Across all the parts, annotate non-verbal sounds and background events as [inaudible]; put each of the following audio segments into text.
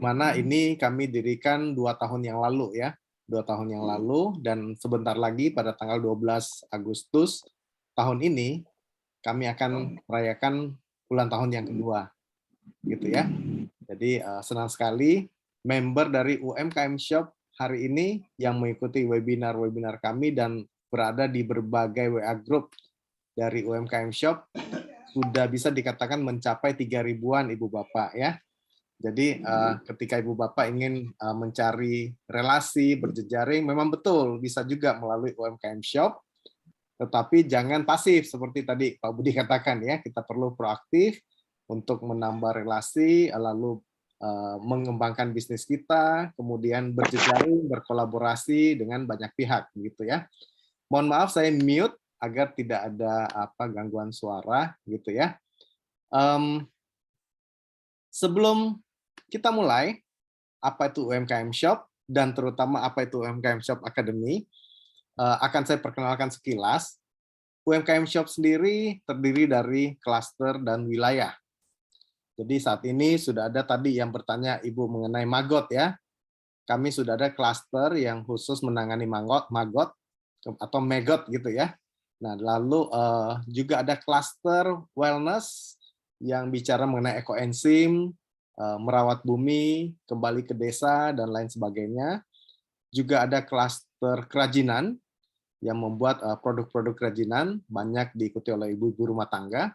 mana hmm. ini kami dirikan dua tahun yang lalu ya, dua tahun yang hmm. lalu dan sebentar lagi pada tanggal 12 Agustus tahun ini kami akan hmm. merayakan ulang tahun yang kedua, gitu ya. Jadi uh, senang sekali member dari UMKM Shop hari ini yang mengikuti webinar-webinar kami dan berada di berbagai WA group dari UMKM Shop sudah bisa dikatakan mencapai tiga ribuan ibu bapak ya jadi uh, ketika ibu bapak ingin uh, mencari relasi berjejaring, memang betul bisa juga melalui UMKM Shop, tetapi jangan pasif seperti tadi Pak Budi [laughs] katakan ya, kita perlu proaktif untuk menambah relasi, lalu uh, mengembangkan bisnis kita, kemudian berjejaring, berkolaborasi dengan banyak pihak, gitu ya. Mohon maaf saya mute agar tidak ada apa gangguan suara, gitu ya. Um, sebelum kita mulai apa itu UMKM Shop dan terutama apa itu UMKM Shop Academy. Eh, akan saya perkenalkan sekilas. UMKM Shop sendiri terdiri dari klaster dan wilayah. Jadi saat ini sudah ada tadi yang bertanya Ibu mengenai magot ya. Kami sudah ada klaster yang khusus menangani magot, magot atau megot gitu ya. Nah, lalu eh, juga ada klaster wellness yang bicara mengenai ekoenzim, Eh, merawat bumi, kembali ke desa, dan lain sebagainya. Juga ada klaster kerajinan yang membuat eh, produk-produk kerajinan banyak diikuti oleh ibu-ibu rumah tangga.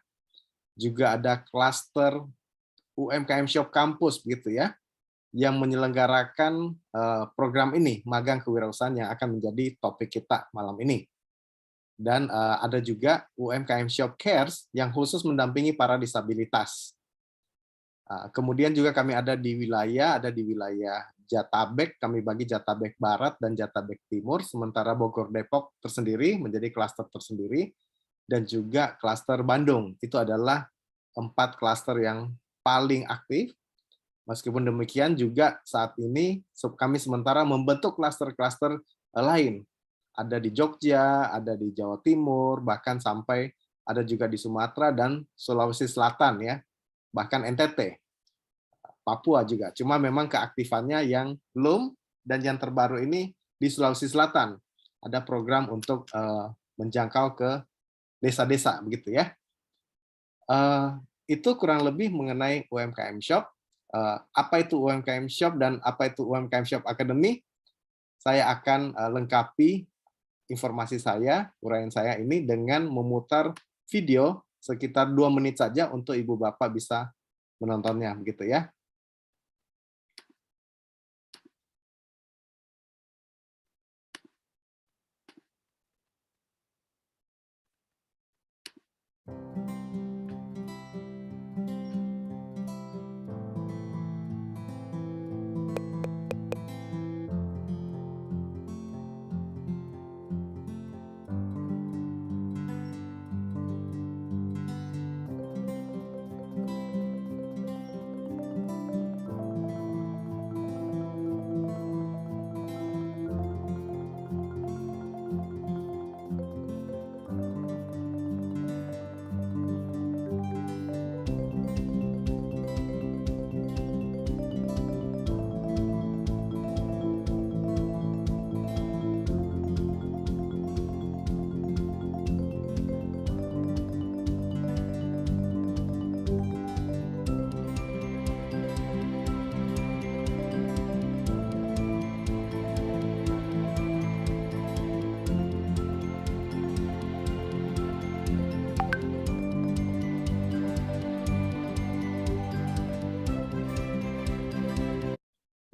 Juga ada klaster UMKM Shop Kampus gitu ya, yang menyelenggarakan eh, program ini, magang kewirausahaan yang akan menjadi topik kita malam ini. Dan ada juga UMKM Shop Cares yang khusus mendampingi para disabilitas Ah, kemudian juga kami ada di wilayah, ada di wilayah Jatabek, kami bagi Jatabek Barat dan Jatabek Timur, sementara Bogor Depok tersendiri menjadi klaster tersendiri, dan juga klaster Bandung. Itu adalah empat klaster yang paling aktif. Meskipun demikian juga saat ini kami sementara membentuk klaster-klaster eh, lain. Ada di Jogja, ada di Jawa Timur, bahkan sampai ada juga di Sumatera dan Sulawesi Selatan ya bahkan NTT, Papua juga. Cuma memang keaktifannya yang belum dan yang terbaru ini di Sulawesi Selatan ada program untuk uh, menjangkau ke desa-desa begitu ya. Uh, itu kurang lebih mengenai UMKM Shop. Uh, apa itu UMKM Shop dan apa itu UMKM Shop Academy? Saya akan uh, lengkapi informasi saya, uraian saya ini dengan memutar video sekitar dua menit saja untuk ibu bapak bisa menontonnya begitu ya.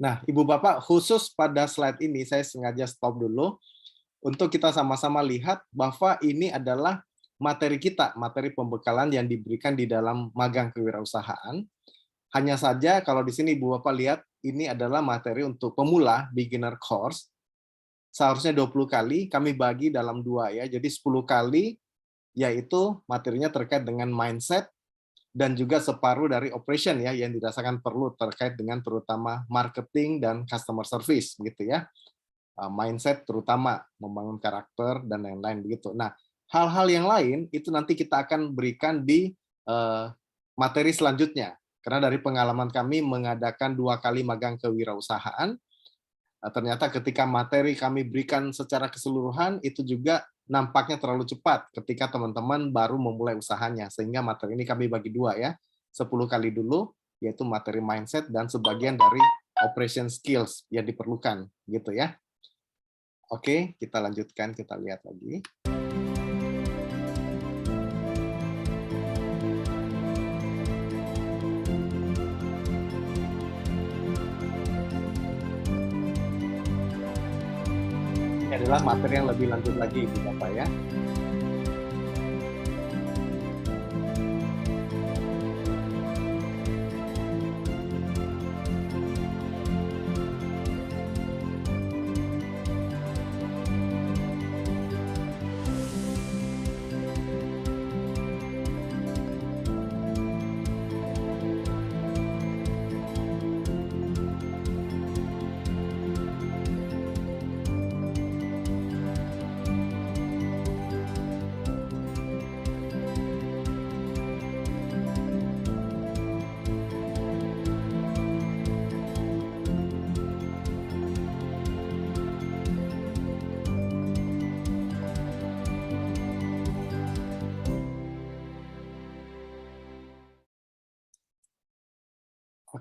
Nah, Ibu Bapak, khusus pada slide ini saya sengaja stop dulu untuk kita sama-sama lihat bahwa ini adalah materi kita, materi pembekalan yang diberikan di dalam magang kewirausahaan. Hanya saja kalau di sini Ibu Bapak lihat ini adalah materi untuk pemula, beginner course. Seharusnya 20 kali, kami bagi dalam dua ya. Jadi 10 kali yaitu materinya terkait dengan mindset dan juga separuh dari operation ya yang dirasakan perlu terkait dengan terutama marketing dan customer service gitu ya eh, mindset terutama membangun karakter dan lain-lain begitu. Nah hal-hal yang lain itu nanti kita akan berikan di eh, materi selanjutnya karena dari pengalaman kami mengadakan dua kali magang kewirausahaan eh, ternyata ketika materi kami berikan secara keseluruhan itu juga nampaknya terlalu cepat ketika teman-teman baru memulai usahanya. Sehingga materi ini kami bagi dua ya. sepuluh kali dulu, yaitu materi mindset dan sebagian dari operation skills yang diperlukan. gitu ya. Oke, kita lanjutkan, kita lihat lagi. adalah materi yang lebih lanjut lagi, Bapak gitu, ya.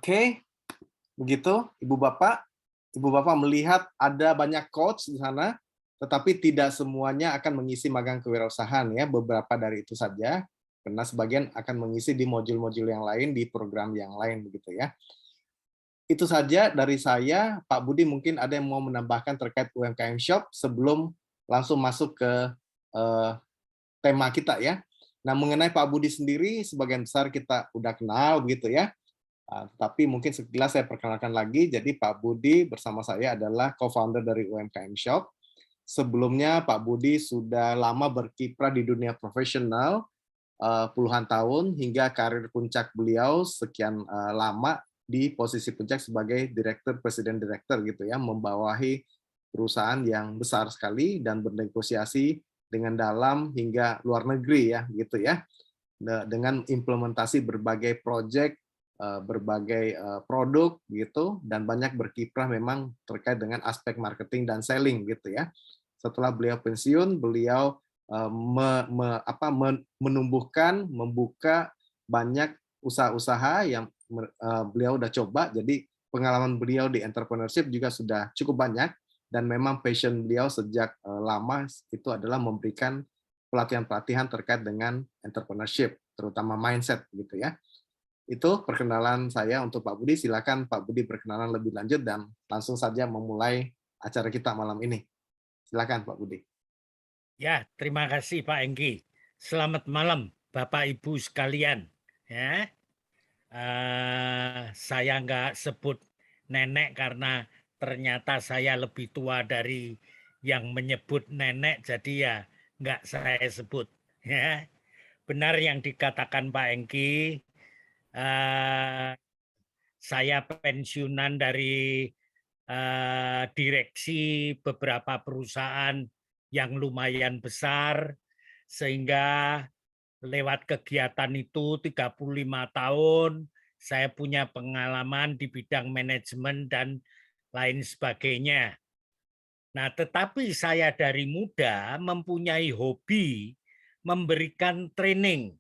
Oke, begitu Ibu Bapak. Ibu Bapak melihat ada banyak coach di sana, tetapi tidak semuanya akan mengisi magang kewirausahaan ya, beberapa dari itu saja. Karena sebagian akan mengisi di modul-modul yang lain, di program yang lain begitu ya. Itu saja dari saya, Pak Budi mungkin ada yang mau menambahkan terkait UMKM Shop sebelum langsung masuk ke eh, tema kita ya. Nah, mengenai Pak Budi sendiri, sebagian besar kita udah kenal begitu ya. Ah, tapi mungkin sekilas saya perkenalkan lagi, jadi Pak Budi bersama saya adalah co-founder dari UMKM Shop. Sebelumnya Pak Budi sudah lama berkiprah di dunia profesional, eh, puluhan tahun hingga karir puncak beliau sekian eh, lama di posisi puncak sebagai direktur presiden direktur gitu ya, membawahi perusahaan yang besar sekali dan bernegosiasi dengan dalam hingga luar negeri ya gitu ya nah, dengan implementasi berbagai proyek Eh, berbagai eh, produk gitu dan banyak berkiprah memang terkait dengan aspek marketing dan selling gitu ya. Setelah beliau pensiun, beliau eh, me, me, apa, menumbuhkan, membuka banyak usaha-usaha yang beliau udah coba. Jadi pengalaman beliau di entrepreneurship juga sudah cukup banyak dan memang passion beliau sejak lama itu adalah memberikan pelatihan-pelatihan terkait dengan entrepreneurship, terutama mindset gitu ya. Itu perkenalan saya untuk Pak Budi. Silakan Pak Budi perkenalan lebih lanjut dan langsung saja memulai acara kita malam ini. Silakan Pak Budi. Ya, terima kasih Pak Engki. Selamat malam Bapak Ibu sekalian. Ya, uh, saya nggak sebut nenek karena ternyata saya lebih tua dari yang menyebut nenek jadi ya nggak saya sebut ya benar yang dikatakan Pak Engki uh, saya pensiunan dari uh, direksi beberapa perusahaan yang lumayan besar sehingga lewat kegiatan itu 35 tahun saya punya pengalaman di bidang manajemen dan lain sebagainya. Nah, tetapi saya dari muda mempunyai hobi memberikan training.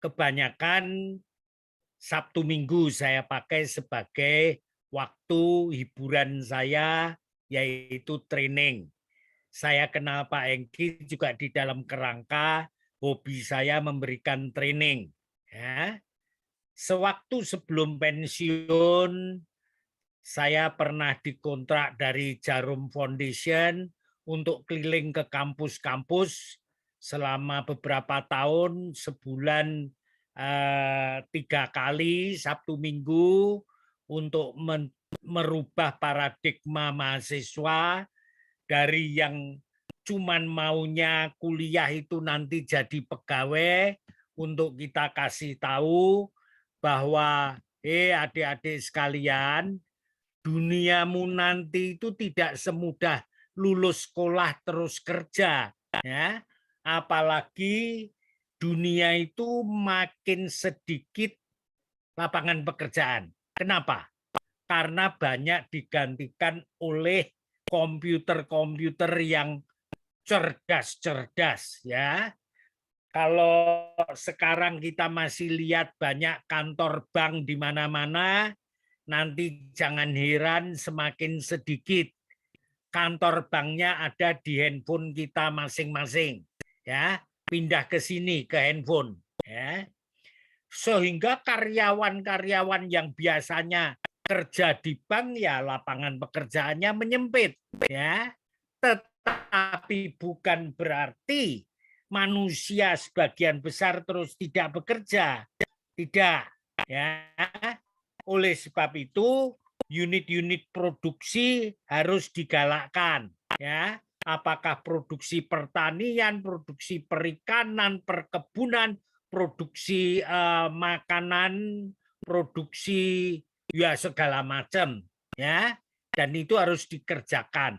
Kebanyakan Sabtu Minggu saya pakai sebagai waktu hiburan saya yaitu training. Saya kenal Pak Engki juga di dalam kerangka hobi saya memberikan training. Ya. Sewaktu sebelum pensiun, saya pernah dikontrak dari Jarum Foundation untuk keliling ke kampus-kampus selama beberapa tahun, sebulan Eh, tiga kali Sabtu Minggu untuk merubah paradigma mahasiswa dari yang cuman maunya kuliah itu nanti jadi pegawai untuk kita kasih tahu bahwa eh adik-adik sekalian duniamu nanti itu tidak semudah lulus sekolah terus kerja ya apalagi dunia itu makin sedikit lapangan pekerjaan. Kenapa? Karena banyak digantikan oleh komputer-komputer yang cerdas-cerdas ya. Kalau sekarang kita masih lihat banyak kantor bank di mana-mana, nanti jangan heran semakin sedikit kantor banknya ada di handphone kita masing-masing ya pindah ke sini ke handphone ya sehingga karyawan-karyawan yang biasanya kerja di bank ya lapangan pekerjaannya menyempit ya tetapi bukan berarti manusia sebagian besar terus tidak bekerja tidak ya oleh sebab itu unit-unit produksi harus digalakkan ya apakah produksi pertanian, produksi perikanan, perkebunan, produksi eh, makanan, produksi ya segala macam ya. Dan itu harus dikerjakan.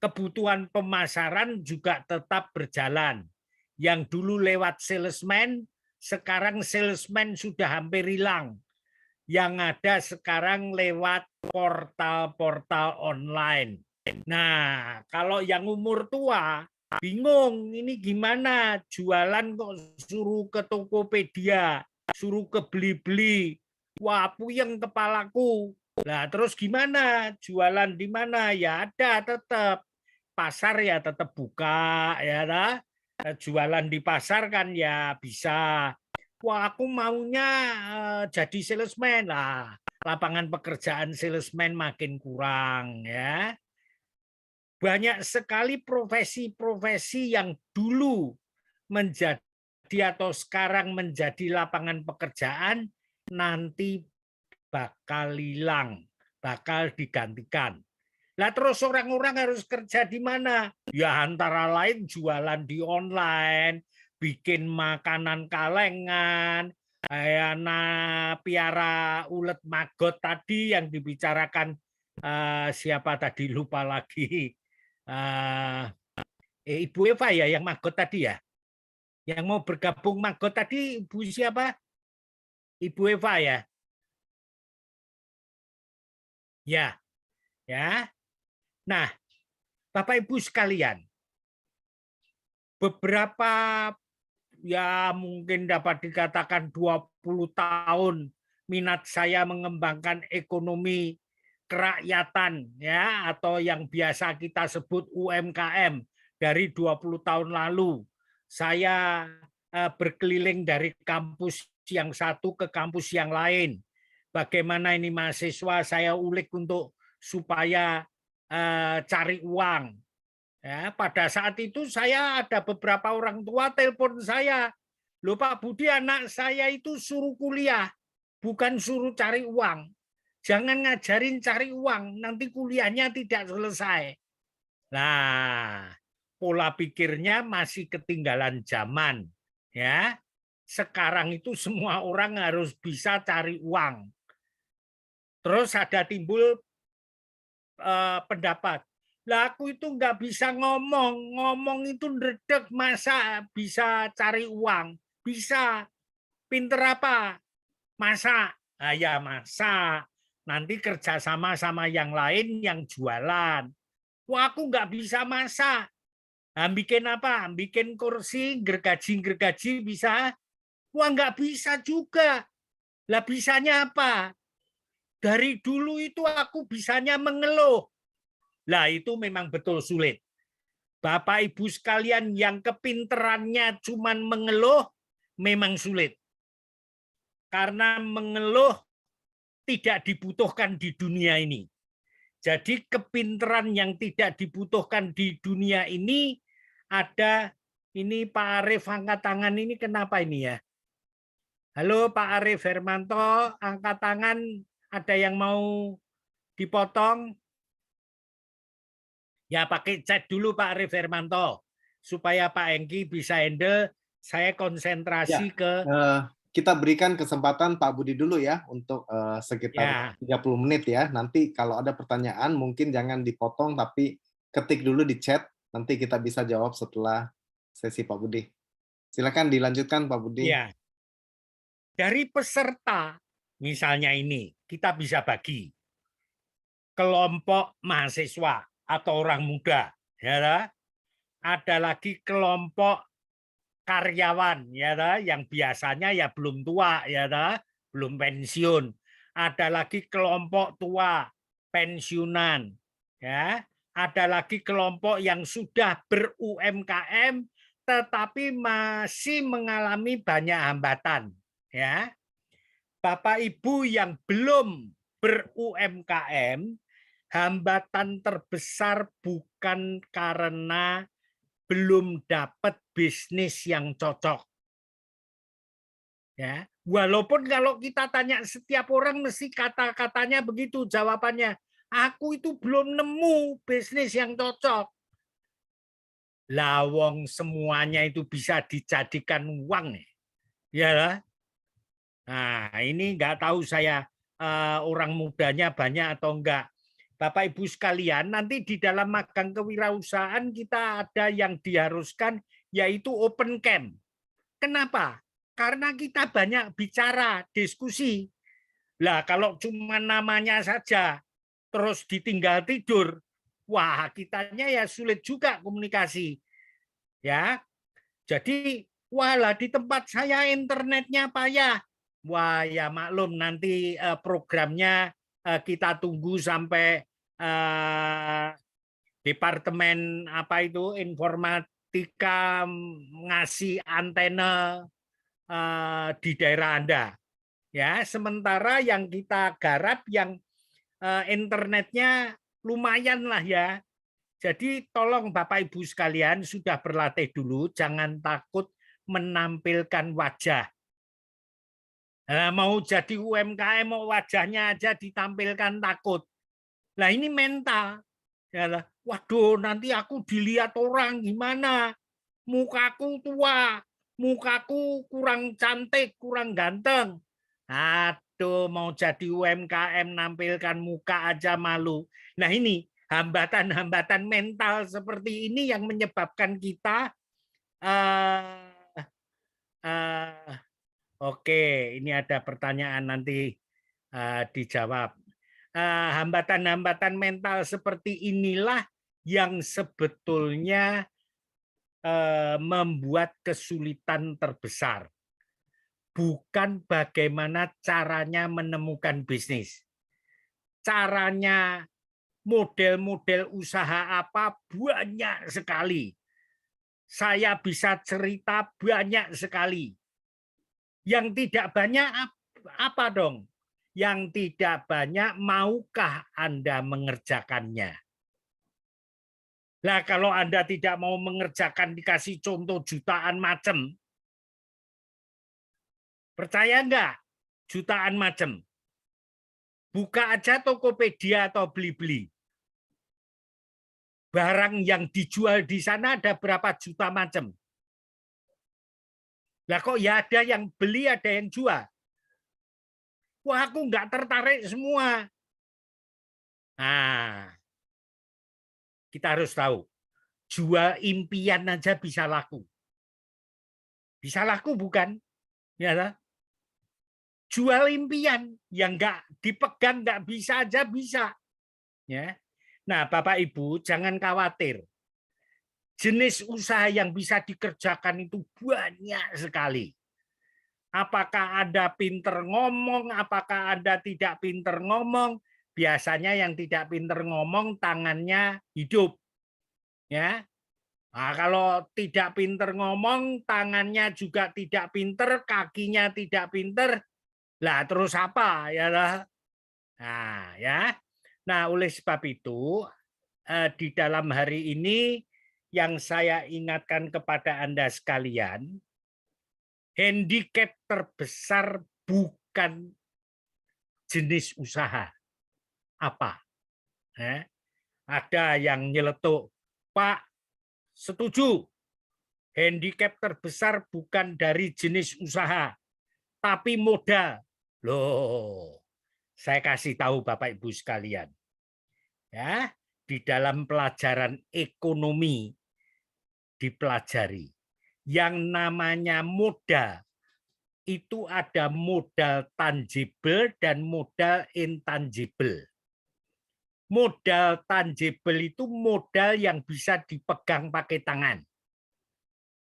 Kebutuhan pemasaran juga tetap berjalan. Yang dulu lewat salesman, sekarang salesman sudah hampir hilang. Yang ada sekarang lewat portal-portal online Nah, kalau yang umur tua bingung ini gimana jualan kok suruh ke Tokopedia, suruh ke beli-beli. Wah, puyeng kepalaku. Nah, terus gimana? Jualan di mana? Ya ada tetap. Pasar ya tetap buka ya lah. Eh, jualan di pasar kan ya bisa. Wah, aku maunya eh, jadi salesman lah. Lapangan pekerjaan salesman makin kurang ya banyak sekali profesi-profesi yang dulu menjadi atau sekarang menjadi lapangan pekerjaan nanti bakal hilang, bakal digantikan. Lah terus orang-orang harus kerja di mana? Ya antara lain jualan di online, bikin makanan kalengan, ayana piara ulet magot tadi yang dibicarakan uh, siapa tadi lupa lagi Eh, eh, Ibu Eva ya yang maggot tadi ya. Yang mau bergabung maggot tadi Ibu siapa? Ibu Eva ya. Ya. Ya. Nah, Bapak Ibu sekalian, beberapa ya mungkin dapat dikatakan 20 tahun minat saya mengembangkan ekonomi kerakyatan ya atau yang biasa kita sebut UMKM dari 20 tahun lalu. Saya eh, berkeliling dari kampus yang satu ke kampus yang lain. Bagaimana ini mahasiswa saya ulik untuk supaya eh, cari uang. Ya, pada saat itu saya ada beberapa orang tua telepon saya. lupa Budi anak saya itu suruh kuliah, bukan suruh cari uang. Jangan ngajarin cari uang, nanti kuliahnya tidak selesai. Nah, pola pikirnya masih ketinggalan zaman, ya. Sekarang itu semua orang harus bisa cari uang. Terus ada timbul uh, pendapat, lah aku itu nggak bisa ngomong, ngomong itu redek masa bisa cari uang, bisa pinter apa, masa, ayah masa, nanti kerjasama sama yang lain yang jualan. Wah aku nggak bisa masak. Nah, bikin apa? Bikin kursi, gergaji-gergaji bisa? Wah nggak bisa juga. Lah bisanya apa? Dari dulu itu aku bisanya mengeluh. Lah itu memang betul sulit. Bapak Ibu sekalian yang kepinterannya cuman mengeluh memang sulit. Karena mengeluh tidak dibutuhkan di dunia ini. Jadi kepinteran yang tidak dibutuhkan di dunia ini ada ini Pak Arif angkat tangan ini kenapa ini ya? Halo Pak Arif Hermanto, angkat tangan ada yang mau dipotong? Ya pakai chat dulu Pak Arif Hermanto supaya Pak Engki bisa handle saya konsentrasi ya, ke uh, kita berikan kesempatan Pak Budi dulu ya untuk uh, sekitar yeah. 30 menit ya. Nanti kalau ada pertanyaan mungkin jangan dipotong tapi ketik dulu di chat. Nanti kita bisa jawab setelah sesi Pak Budi. Silakan dilanjutkan Pak Budi. Yeah. Dari peserta misalnya ini kita bisa bagi kelompok mahasiswa atau orang muda, ya. Ada lagi kelompok karyawan ya ta, yang biasanya ya belum tua ya ta, belum pensiun. Ada lagi kelompok tua, pensiunan ya. Ada lagi kelompok yang sudah berumkm tetapi masih mengalami banyak hambatan ya. Bapak Ibu yang belum berumkm hambatan terbesar bukan karena belum dapat bisnis yang cocok. Ya, walaupun kalau kita tanya setiap orang mesti kata-katanya begitu jawabannya. Aku itu belum nemu bisnis yang cocok. Lawong semuanya itu bisa dijadikan uang. Ya lah. Nah, ini nggak tahu saya eh, orang mudanya banyak atau enggak. Bapak Ibu sekalian, nanti di dalam magang kewirausahaan kita ada yang diharuskan yaitu open camp. Kenapa? Karena kita banyak bicara, diskusi. Lah kalau cuma namanya saja terus ditinggal tidur, wah kitanya ya sulit juga komunikasi. Ya. Jadi walah di tempat saya internetnya payah. Wah ya maklum nanti eh, programnya eh, kita tunggu sampai eh, departemen apa itu informatika ngasih antena eh, di daerah Anda. Ya, sementara yang kita garap yang eh, internetnya lumayan lah ya. Jadi tolong Bapak Ibu sekalian sudah berlatih dulu, jangan takut menampilkan wajah. Eh, mau jadi UMKM mau wajahnya aja ditampilkan takut. Nah ini mental. Ya, lah waduh nanti aku dilihat orang gimana, mukaku tua, mukaku kurang cantik, kurang ganteng. Aduh mau jadi UMKM nampilkan muka aja malu. Nah ini hambatan-hambatan mental seperti ini yang menyebabkan kita uh, uh, Oke, ini ada pertanyaan nanti uh, dijawab. Eh, hambatan-hambatan mental seperti inilah yang sebetulnya eh, membuat kesulitan terbesar. Bukan bagaimana caranya menemukan bisnis. Caranya model-model usaha apa banyak sekali. Saya bisa cerita banyak sekali. Yang tidak banyak apa dong? yang tidak banyak maukah Anda mengerjakannya? Nah, kalau Anda tidak mau mengerjakan dikasih contoh jutaan macam. Percaya enggak? Jutaan macam. Buka aja Tokopedia atau beli-beli. Barang yang dijual di sana ada berapa juta macam. Lah kok ya ada yang beli, ada yang jual. Wah, aku nggak tertarik semua. Nah, kita harus tahu, jual impian aja bisa laku. Bisa laku bukan? Iya ya, lah. jual impian yang nggak dipegang nggak bisa aja bisa. Ya. Nah, Bapak Ibu jangan khawatir. Jenis usaha yang bisa dikerjakan itu banyak sekali apakah ada pinter ngomong, apakah ada tidak pinter ngomong. Biasanya yang tidak pinter ngomong tangannya hidup. Ya. Nah, kalau tidak pinter ngomong, tangannya juga tidak pinter, kakinya tidak pinter, lah terus apa ya? lah, Nah, ya. Nah, oleh sebab itu eh, di dalam hari ini yang saya ingatkan kepada Anda sekalian handicap terbesar bukan jenis usaha apa. Eh, ada yang nyeletuk, Pak, setuju. Handicap terbesar bukan dari jenis usaha, tapi modal. Loh, saya kasih tahu Bapak Ibu sekalian. Ya, di dalam pelajaran ekonomi dipelajari yang namanya modal itu ada modal tangible dan modal intangible. Modal tangible itu modal yang bisa dipegang pakai tangan.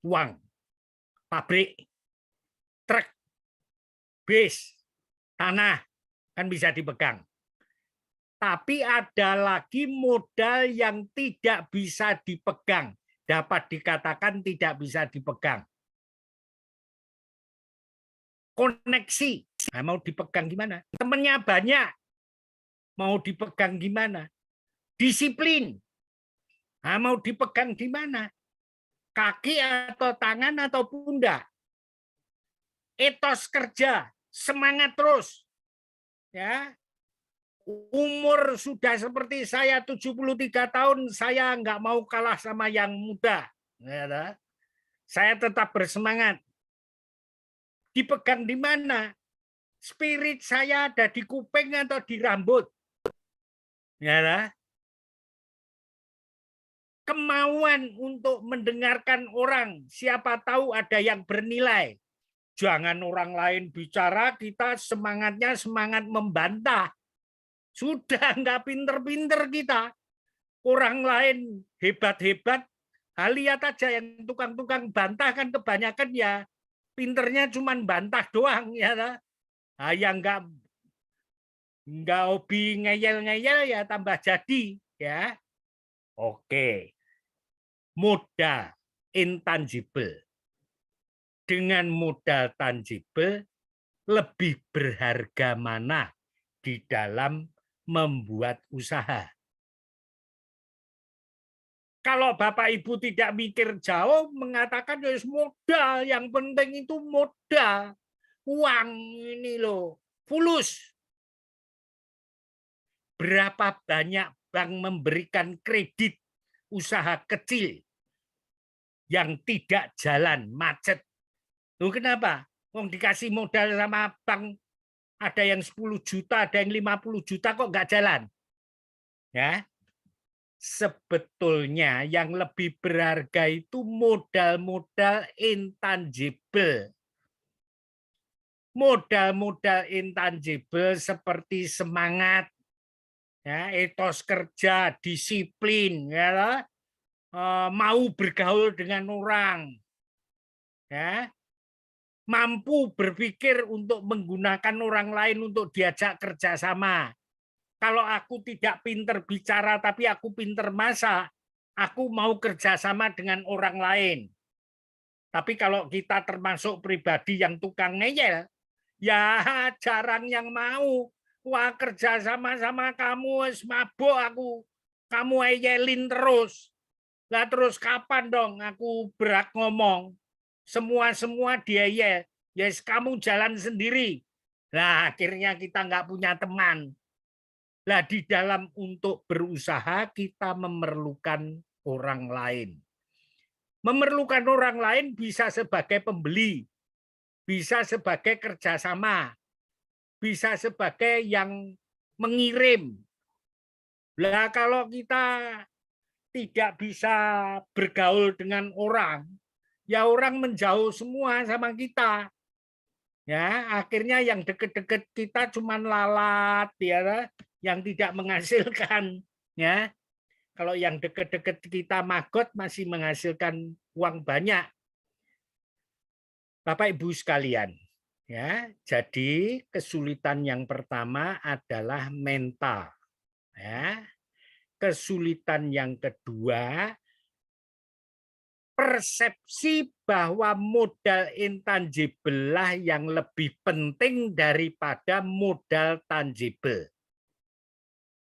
Uang, pabrik, truk, bis, tanah, kan bisa dipegang. Tapi ada lagi modal yang tidak bisa dipegang, dapat dikatakan tidak bisa dipegang. Koneksi, nah, mau dipegang gimana? Temennya banyak, mau dipegang gimana? Disiplin, nah, mau dipegang gimana? Kaki atau tangan atau pundak? Etos kerja, semangat terus. ya umur sudah seperti saya 73 tahun, saya nggak mau kalah sama yang muda. Ya saya tetap bersemangat. Dipegang di mana? Spirit saya ada di kuping atau di rambut. Ya, kemauan untuk mendengarkan orang, siapa tahu ada yang bernilai. Jangan orang lain bicara, kita semangatnya semangat membantah sudah nggak pinter-pinter kita. Orang lain hebat-hebat, lihat aja yang tukang-tukang bantah kan kebanyakan ya pinternya cuma bantah doang ya. Nah, yang nggak nggak hobi ngeyel-ngeyel ya tambah jadi ya. Oke. Modal intangible. Dengan modal tangible lebih berharga mana di dalam membuat usaha. Kalau Bapak Ibu tidak mikir jauh, mengatakan ya modal, yang penting itu modal, uang ini loh, fulus. Berapa banyak bank memberikan kredit usaha kecil yang tidak jalan, macet. Loh kenapa? Wong dikasih modal sama bank ada yang 10 juta, ada yang 50 juta kok nggak jalan. Ya. Sebetulnya yang lebih berharga itu modal-modal intangible. Modal-modal intangible seperti semangat, ya, etos kerja, disiplin, ya, eh, mau bergaul dengan orang, ya, mampu berpikir untuk menggunakan orang lain untuk diajak kerjasama. Kalau aku tidak pinter bicara tapi aku pinter masak, aku mau kerjasama dengan orang lain. Tapi kalau kita termasuk pribadi yang tukang ngeyel, ya jarang yang mau. Wah kerja sama sama kamu, mabuk aku. Kamu ayelin terus. Lah terus kapan dong aku berak ngomong? semua-semua dia ya, yes kamu jalan sendiri. Nah, akhirnya kita nggak punya teman. Nah, di dalam untuk berusaha kita memerlukan orang lain. Memerlukan orang lain bisa sebagai pembeli, bisa sebagai kerjasama, bisa sebagai yang mengirim. Nah, kalau kita tidak bisa bergaul dengan orang, ya orang menjauh semua sama kita. Ya, akhirnya yang deket-deket kita cuma lalat ya, ya yang tidak menghasilkan ya. Kalau yang deket-deket kita magot masih menghasilkan uang banyak. Bapak Ibu sekalian, ya. Jadi kesulitan yang pertama adalah mental. Ya. Kesulitan yang kedua persepsi bahwa modal intangible lah yang lebih penting daripada modal tangible.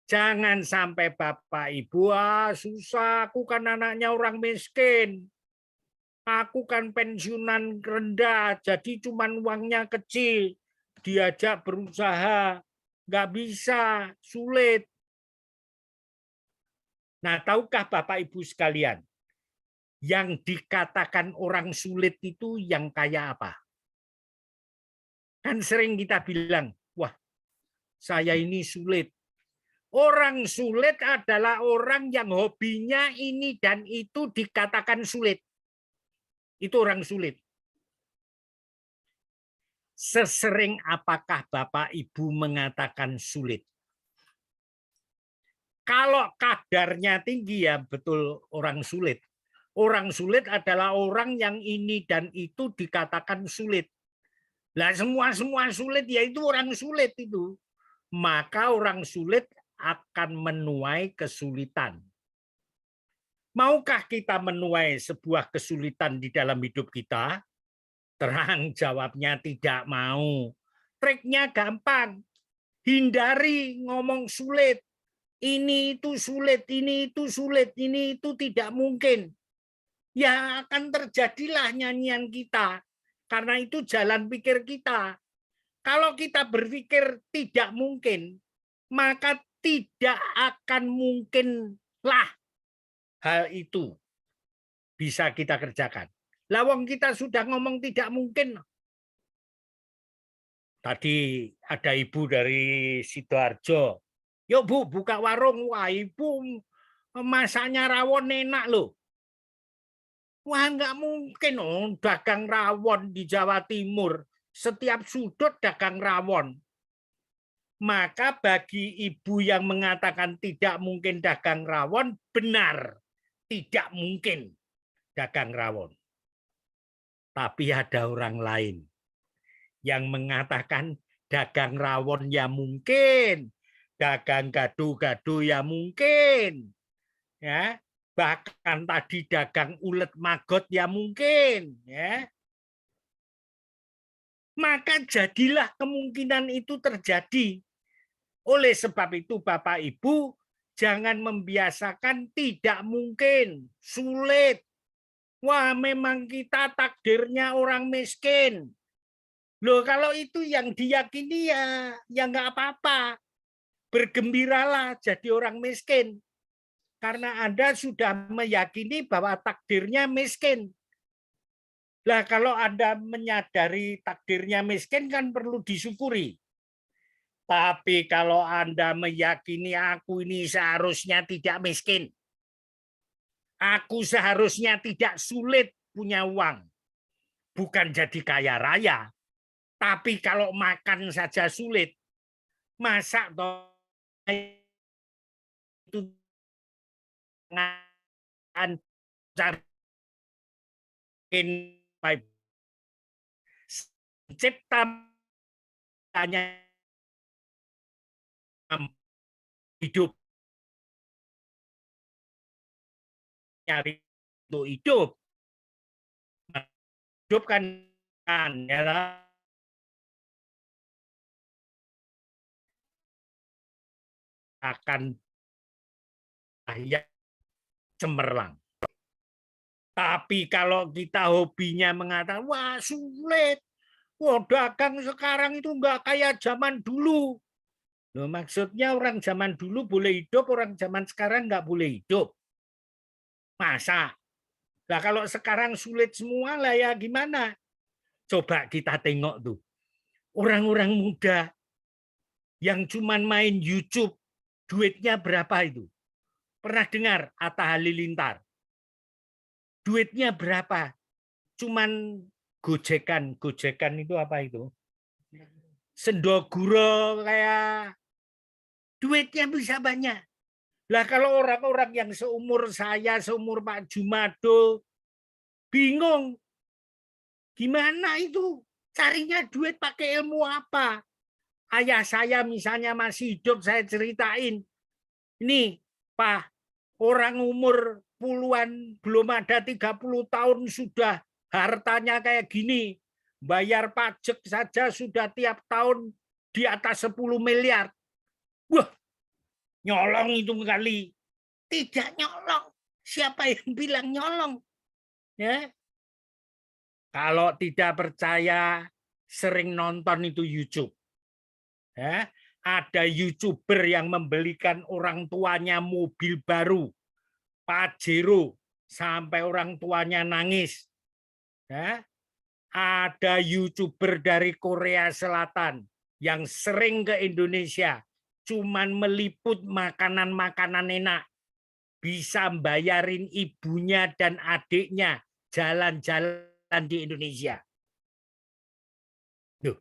Jangan sampai Bapak Ibu, ah, susah, aku kan anaknya orang miskin. Aku kan pensiunan rendah, jadi cuman uangnya kecil. Diajak berusaha, nggak bisa, sulit. Nah, tahukah Bapak Ibu sekalian, yang dikatakan orang sulit itu yang kaya apa? Kan sering kita bilang, wah saya ini sulit. Orang sulit adalah orang yang hobinya ini dan itu dikatakan sulit. Itu orang sulit. Sesering apakah Bapak Ibu mengatakan sulit? Kalau kadarnya tinggi ya betul orang sulit. Orang sulit adalah orang yang ini dan itu dikatakan sulit. Lah semua-semua sulit yaitu orang sulit itu. Maka orang sulit akan menuai kesulitan. Maukah kita menuai sebuah kesulitan di dalam hidup kita? Terang jawabnya tidak mau. Triknya gampang. Hindari ngomong sulit. Ini itu sulit, ini itu sulit, ini itu tidak mungkin yang akan terjadilah nyanyian kita. Karena itu jalan pikir kita. Kalau kita berpikir tidak mungkin, maka tidak akan mungkinlah hal itu bisa kita kerjakan. Lawang kita sudah ngomong tidak mungkin. Tadi ada ibu dari Sidoarjo. Yuk bu, buka warung. Wah ibu masaknya rawon enak loh. Wah nggak mungkin oh, dagang rawon di Jawa Timur. Setiap sudut dagang rawon. Maka bagi ibu yang mengatakan tidak mungkin dagang rawon, benar. Tidak mungkin dagang rawon. Tapi ada orang lain yang mengatakan dagang rawon ya mungkin, dagang gaduh-gaduh ya mungkin. Ya, bahkan tadi dagang ulet magot ya mungkin ya maka jadilah kemungkinan itu terjadi oleh sebab itu Bapak Ibu jangan membiasakan tidak mungkin sulit wah memang kita takdirnya orang miskin loh kalau itu yang diyakini ya ya nggak apa-apa bergembiralah jadi orang miskin karena Anda sudah meyakini bahwa takdirnya miskin. Lah kalau Anda menyadari takdirnya miskin kan perlu disyukuri. Tapi kalau Anda meyakini aku ini seharusnya tidak miskin. Aku seharusnya tidak sulit punya uang. Bukan jadi kaya raya. Tapi kalau makan saja sulit, Masak toh jar in my cipta tanya hidup nyari untuk hidup hidup kan ya akan ayat cemerlang. Tapi kalau kita hobinya mengatakan, wah sulit, wah dagang sekarang itu nggak kayak zaman dulu. Loh, maksudnya orang zaman dulu boleh hidup, orang zaman sekarang nggak boleh hidup. Masa? Nah kalau sekarang sulit semua lah ya gimana? Coba kita tengok tuh. Orang-orang muda yang cuman main YouTube, duitnya berapa itu? Pernah dengar Atta Halilintar? Duitnya berapa? Cuman gojekan. Gojekan itu apa itu? Sendoguro kayak duitnya bisa banyak. Lah kalau orang-orang yang seumur saya, seumur Pak Jumado, bingung. Gimana itu? Carinya duit pakai ilmu apa? Ayah saya misalnya masih hidup, saya ceritain. Ini, Pak, Orang umur puluhan belum ada 30 tahun sudah hartanya kayak gini. Bayar pajak saja sudah tiap tahun di atas 10 miliar. Wah, nyolong itu kali. Tidak nyolong. Siapa yang bilang nyolong? Ya. Kalau tidak percaya, sering nonton itu YouTube. Ya ada YouTuber yang membelikan orang tuanya mobil baru, Pajero, sampai orang tuanya nangis. Ya. Ada YouTuber dari Korea Selatan yang sering ke Indonesia, cuman meliput makanan-makanan enak. Bisa bayarin ibunya dan adiknya jalan-jalan di Indonesia. Duh,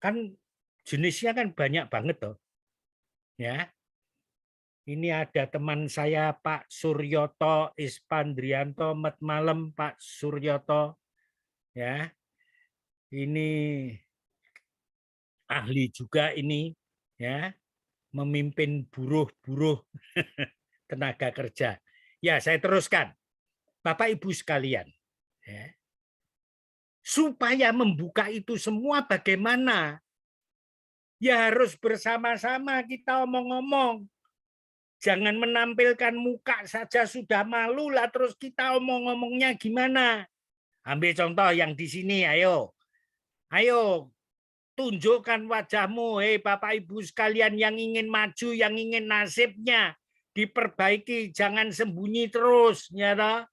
kan jenisnya kan banyak banget tuh, Ya. Ini ada teman saya Pak Suryoto Ispandrianto mat Malam Pak Suryoto. Ya. Ini ahli juga ini ya memimpin buruh-buruh [laughs] tenaga kerja. Ya, saya teruskan. Bapak Ibu sekalian, ya. Supaya membuka itu semua bagaimana ya harus bersama-sama kita omong-omong. Jangan menampilkan muka saja sudah malu lah terus kita omong-omongnya gimana. Ambil contoh yang di sini ayo. Ayo tunjukkan wajahmu hei Bapak Ibu sekalian yang ingin maju, yang ingin nasibnya diperbaiki, jangan sembunyi terus nyara.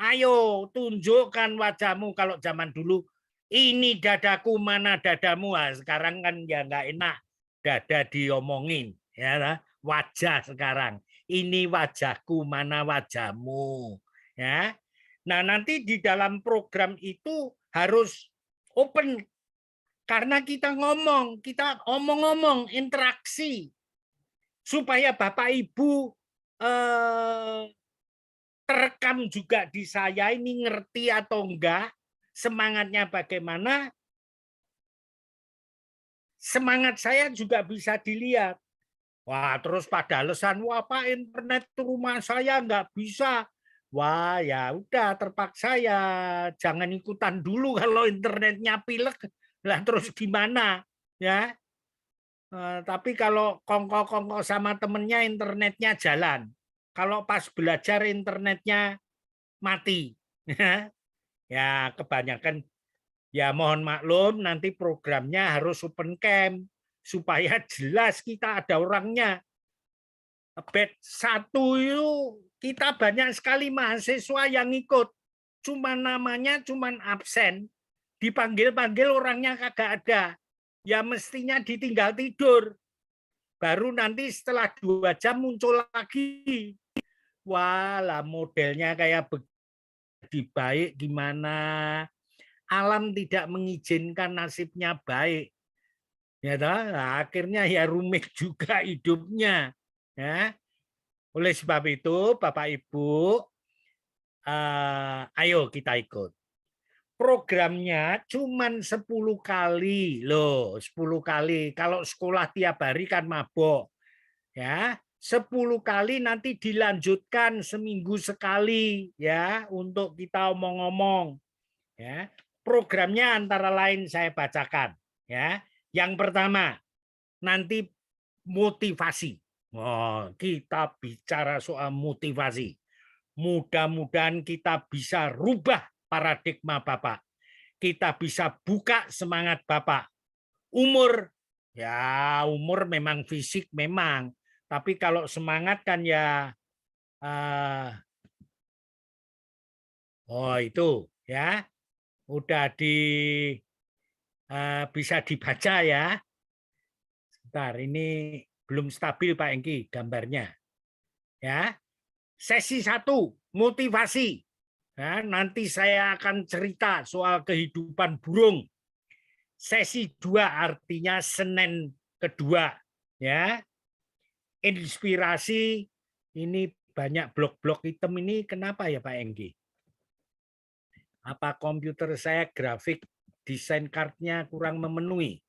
Ayo tunjukkan wajahmu kalau zaman dulu ini dadaku mana dadamu ah, sekarang kan ya nggak enak dada diomongin ya wajah sekarang ini wajahku mana wajahmu ya nah nanti di dalam program itu harus open karena kita ngomong kita omong-omong interaksi supaya bapak ibu eh, terekam juga di saya ini ngerti atau enggak semangatnya bagaimana, semangat saya juga bisa dilihat. Wah, terus pada alasan, wah Pak internet rumah saya nggak bisa. Wah, ya udah terpaksa ya jangan ikutan dulu [laughs] kalau internetnya pilek. Lah terus gimana? Ya. Uh, tapi kalau kongko-kongko sama temennya internetnya jalan. Kalau pas belajar internetnya mati. [laughs] Ya? Ya, kebanyakan ya mohon maklum nanti programnya harus open camp supaya [laughs] jelas kita ada orangnya. Bed satu itu kita banyak sekali mahasiswa yang ikut. Cuma namanya cuma absen, dipanggil-panggil orangnya kagak ada. Ya mestinya ditinggal tidur. Baru nanti setelah dua jam muncul lagi. wala modelnya kayak begitu jadi baik di alam tidak mengizinkan nasibnya baik. Ya nah, akhirnya ya rumit [laughs] juga hidupnya. Ya. Oleh sebab itu, Bapak Ibu, eh, ayo kita ikut. Programnya cuma 10 kali loh, 10 kali. Kalau sekolah tiap hari kan mabok. Ya, 10 kali nanti dilanjutkan seminggu sekali ya untuk kita omong-omong ya programnya antara lain saya bacakan ya yang pertama nanti motivasi oh, kita bicara soal motivasi mudah-mudahan kita bisa rubah paradigma Bapak kita bisa buka semangat Bapak umur ya umur memang fisik memang tapi kalau semangat kan ya uh, oh itu ya udah di uh, bisa dibaca ya. Sebentar, ini belum stabil Pak Engki gambarnya. Ya. Sesi satu motivasi. Ya, nanti saya akan cerita soal kehidupan burung. Sesi dua artinya Senin kedua ya inspirasi ini banyak blok-blok hitam ini kenapa ya Pak Enggi? Apa komputer saya grafik desain kartnya kurang memenuhi?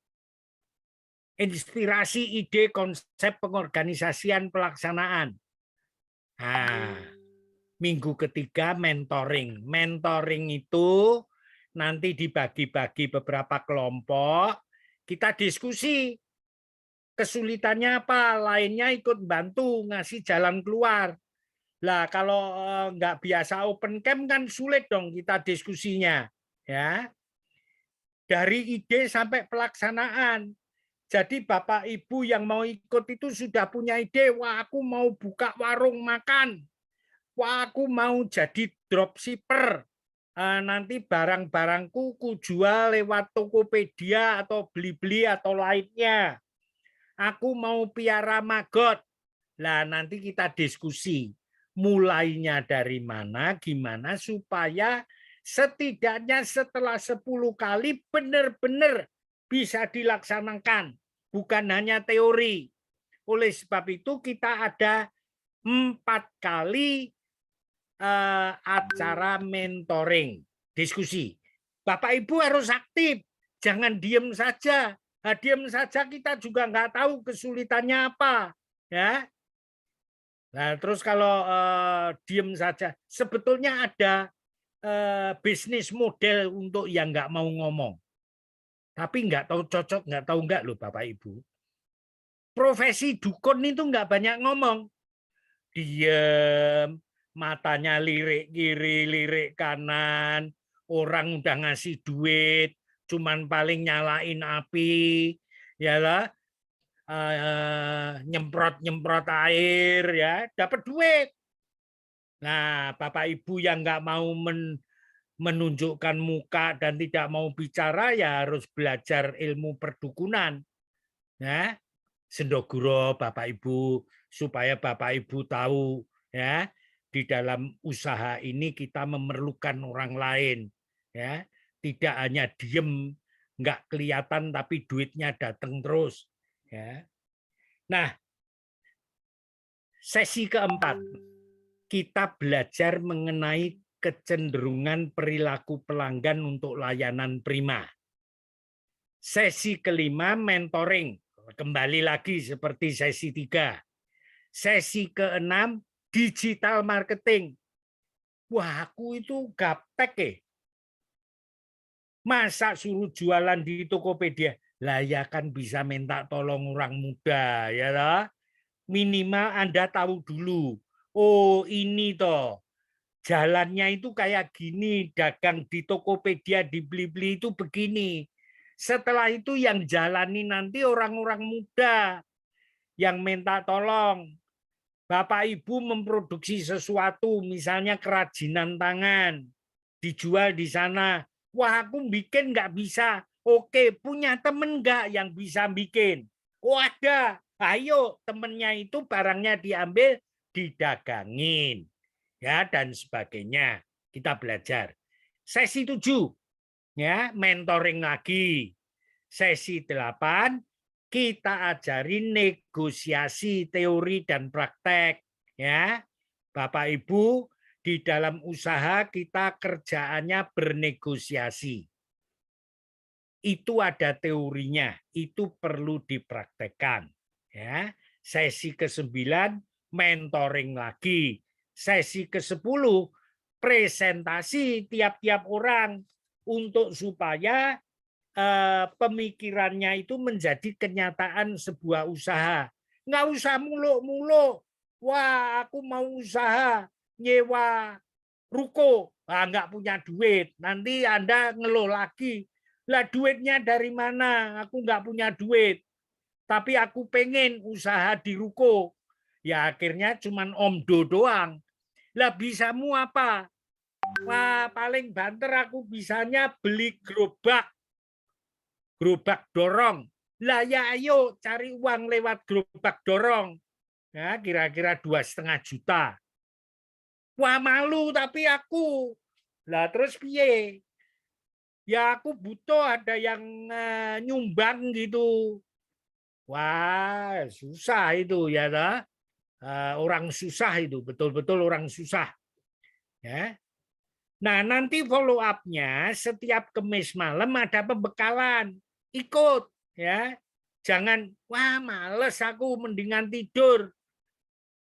Inspirasi ide konsep pengorganisasian pelaksanaan. Ah minggu ketiga mentoring. Mentoring itu nanti dibagi-bagi beberapa kelompok, kita diskusi kesulitannya apa, lainnya ikut bantu ngasih jalan keluar. Lah kalau eh, nggak biasa open camp kan sulit dong kita diskusinya, ya. Dari ide sampai pelaksanaan. Jadi Bapak Ibu yang mau ikut itu sudah punya ide, wah aku mau buka warung makan. Wah aku mau jadi dropshipper. Eh, nanti barang-barangku kujual lewat Tokopedia atau beli-beli atau lainnya aku mau piara magot. Lah nanti kita diskusi mulainya dari mana, gimana supaya setidaknya setelah 10 kali benar-benar bisa dilaksanakan, bukan hanya teori. Oleh sebab itu kita ada empat kali uh, acara mentoring, diskusi. Bapak Ibu harus aktif, jangan diem saja. Nah, diam saja kita juga nggak tahu kesulitannya apa, ya. Nah, terus kalau uh, eh, diam saja, sebetulnya ada uh, bisnis model untuk yang nggak mau ngomong, tapi nggak tahu cocok, nggak tahu nggak loh bapak ibu. Profesi dukun itu nggak banyak ngomong, diam, matanya lirik kiri, lirik kanan, orang udah ngasih duit, cuman paling nyalain api ya lah eh, nyemprot nyemprot air ya dapat duit nah bapak ibu yang nggak mau men menunjukkan muka dan tidak mau bicara ya harus belajar ilmu perdukunan ya sendoguro bapak ibu supaya bapak ibu tahu ya di dalam usaha ini kita memerlukan orang lain ya tidak hanya diem nggak kelihatan tapi duitnya datang terus ya nah sesi keempat kita belajar mengenai kecenderungan perilaku pelanggan untuk layanan prima sesi kelima mentoring kembali lagi seperti sesi tiga sesi keenam digital marketing wah aku itu gaptek eh Masa suruh jualan di Tokopedia? Lah ya kan bisa minta tolong orang muda ya lah. Minimal Anda tahu dulu. Oh ini toh jalannya itu kayak gini, dagang di Tokopedia, di beli itu begini. Setelah itu yang jalani nanti orang-orang muda yang minta tolong. Bapak Ibu memproduksi sesuatu, misalnya kerajinan tangan, dijual di sana. Wah aku bikin nggak bisa. Oke punya temen nggak yang bisa bikin? Oh ada. Ayo temennya itu barangnya diambil didagangin ya dan sebagainya. Kita belajar. Sesi tujuh, ya mentoring lagi. Sesi delapan kita ajari negosiasi teori dan praktek ya Bapak Ibu di dalam usaha kita kerjaannya bernegosiasi. Itu ada teorinya, itu perlu dipraktekkan. Ya, sesi ke-9 mentoring lagi. Sesi ke-10 presentasi tiap-tiap orang untuk supaya eh, pemikirannya itu menjadi kenyataan sebuah usaha. Nggak usah muluk-muluk. Wah, aku mau usaha nyewa ruko, ah, nggak punya duit. Nanti Anda ngeluh lagi, lah duitnya dari mana? Aku nggak punya duit, tapi aku pengen usaha di ruko. Ya akhirnya cuman om do doang. Lah bisa mu apa? Wah paling banter aku bisanya beli gerobak. Gerobak dorong. Lah ya ayo cari uang lewat gerobak dorong. Ya kira-kira dua setengah juta wah malu tapi aku lah terus piye ya aku butuh ada yang eh, nyumbang gitu wah susah itu ya dah eh, orang susah itu betul-betul orang susah ya nah nanti follow upnya setiap kemis malam ada pembekalan ikut ya jangan wah males aku mendingan tidur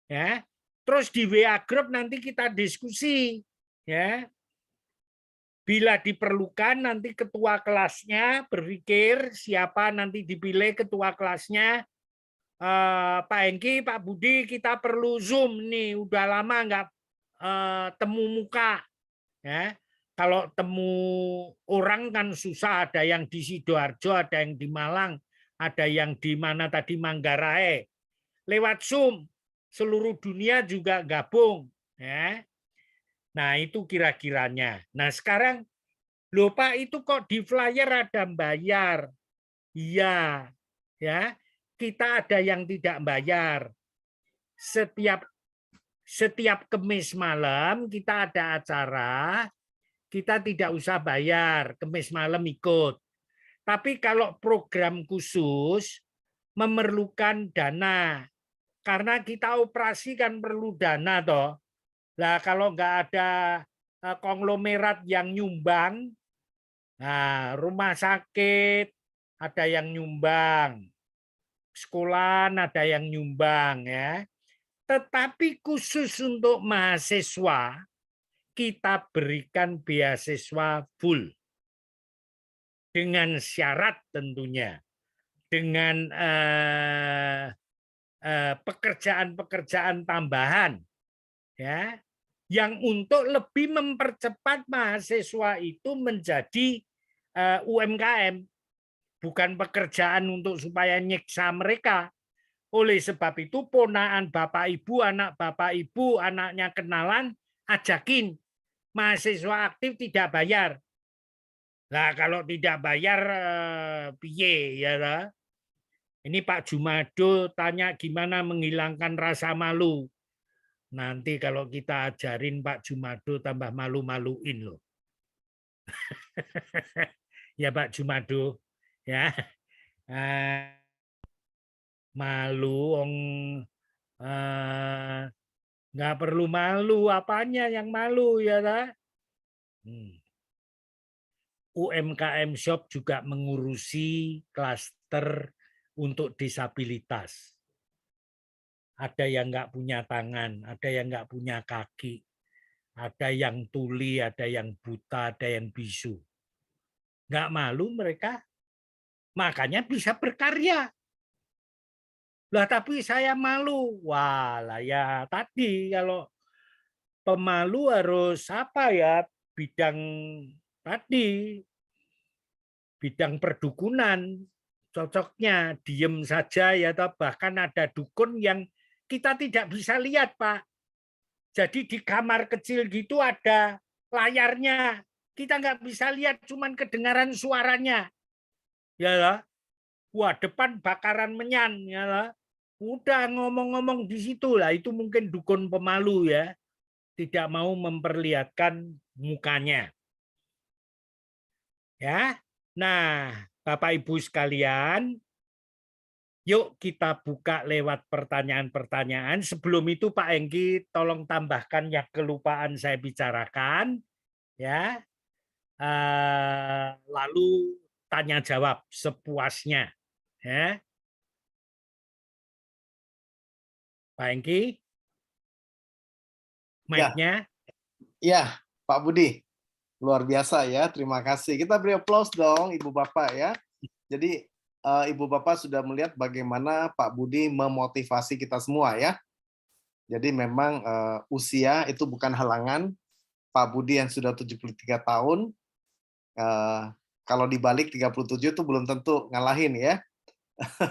ya Terus di WA Group nanti kita diskusi. ya. Bila diperlukan nanti ketua kelasnya berpikir siapa nanti dipilih ketua kelasnya. Eh, Pak Enki Pak Budi, kita perlu Zoom nih. Udah lama nggak eh, temu muka. Ya kalau temu orang kan susah ada yang di Sidoarjo, ada yang di Malang, ada yang di mana tadi Manggarai. Lewat Zoom seluruh dunia juga gabung. Ya. Nah itu kira-kiranya. Nah sekarang, lupa itu kok di flyer ada bayar? Iya, ya kita ada yang tidak bayar. Setiap setiap kemis malam kita ada acara, kita tidak usah bayar, kemis malam ikut. Tapi kalau program khusus memerlukan dana karena kita operasi kan perlu dana toh. Lah kalau nggak ada e, konglomerat yang nyumbang, nah rumah sakit ada yang nyumbang, sekolah ada yang nyumbang ya. Tetapi khusus untuk mahasiswa kita berikan beasiswa full dengan syarat tentunya dengan eh, Eh, pekerjaan-pekerjaan tambahan ya yang untuk lebih mempercepat mahasiswa itu menjadi eh, UMKM bukan pekerjaan untuk supaya nyiksa mereka oleh sebab itu ponaan bapak ibu, anak bapak ibu, anaknya kenalan, ajakin mahasiswa aktif tidak bayar. lah kalau tidak bayar eh, piye ya lah. Ini Pak Jumado tanya gimana menghilangkan rasa malu. Nanti kalau kita ajarin Pak Jumado tambah malu-maluin loh. [laughs] ya Pak Jumado, ya. Eh, malu ong uh, nggak perlu malu apanya yang malu ya ta? Hmm. UMKM Shop juga mengurusi klaster untuk disabilitas. Ada yang nggak punya tangan, ada yang nggak punya kaki, ada yang tuli, ada yang buta, ada yang bisu. Nggak malu mereka, makanya bisa berkarya. Lah tapi saya malu. Wah lah ya tadi kalau pemalu harus apa ya bidang tadi bidang perdukunan cocoknya diem saja ya atau bahkan ada dukun yang kita tidak bisa lihat pak jadi di kamar kecil gitu ada layarnya kita nggak bisa lihat cuman kedengaran suaranya ya lah wah depan bakaran menyan ya lah udah ngomong-ngomong di situ lah itu mungkin dukun pemalu ya tidak mau memperlihatkan mukanya ya nah Bapak Ibu sekalian, yuk kita buka lewat pertanyaan-pertanyaan. Sebelum itu Pak Engki tolong tambahkan yang kelupaan saya bicarakan ya. Eh, lalu tanya jawab sepuasnya ya. Pak Enggi, ya. mic-nya. Ya. ya, Pak Budi. Luar biasa ya, terima kasih. Kita beri aplaus dong Ibu Bapak ya. Jadi uh, Ibu Bapak sudah melihat bagaimana Pak Budi memotivasi kita semua ya. Jadi memang uh, usia itu bukan halangan. Pak Budi yang sudah 73 tahun, uh, kalau dibalik 37 itu belum tentu ngalahin ya. [laughs]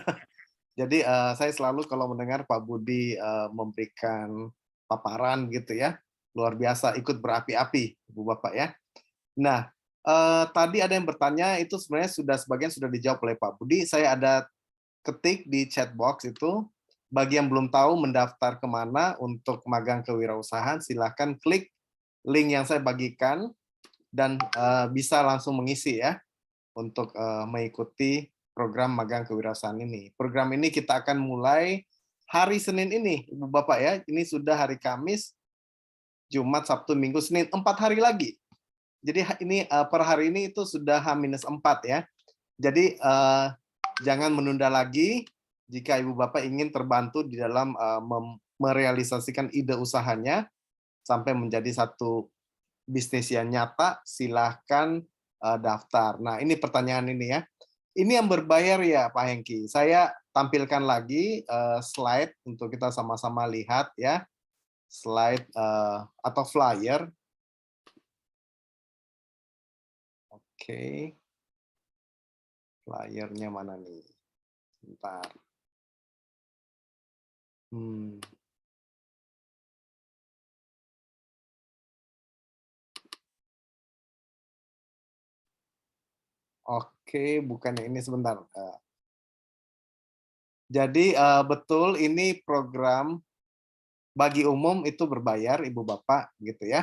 Jadi uh, saya selalu kalau mendengar Pak Budi uh, memberikan paparan gitu ya, luar biasa ikut berapi-api, ibu Bapak ya. Nah, eh, tadi ada yang bertanya itu sebenarnya sudah sebagian sudah dijawab oleh Pak Budi. Saya ada ketik di chat box itu bagi yang belum tahu mendaftar kemana untuk magang kewirausahaan silahkan klik link yang saya bagikan dan eh, bisa langsung mengisi ya untuk eh, mengikuti program magang kewirausahaan ini. Program ini kita akan mulai hari Senin ini, Ibu Bapak ya. Ini sudah hari Kamis, Jumat, Sabtu, Minggu, Senin, empat hari lagi. Jadi ini uh, per hari ini itu sudah H-4 ya. Jadi uh, jangan menunda lagi jika Ibu Bapak ingin terbantu di dalam uh, merealisasikan ide usahanya sampai menjadi satu bisnis yang nyata, silahkan uh, daftar. Nah, ini pertanyaan ini ya. Ini yang berbayar ya Pak Hengki. Saya tampilkan lagi uh, slide untuk kita sama-sama lihat ya. Slide uh, atau flyer Oke. Layarnya mana nih? Bentar. Hmm. Oke, bukan ini sebentar. Eh. Jadi eh, betul ini program bagi umum itu berbayar Ibu Bapak gitu ya.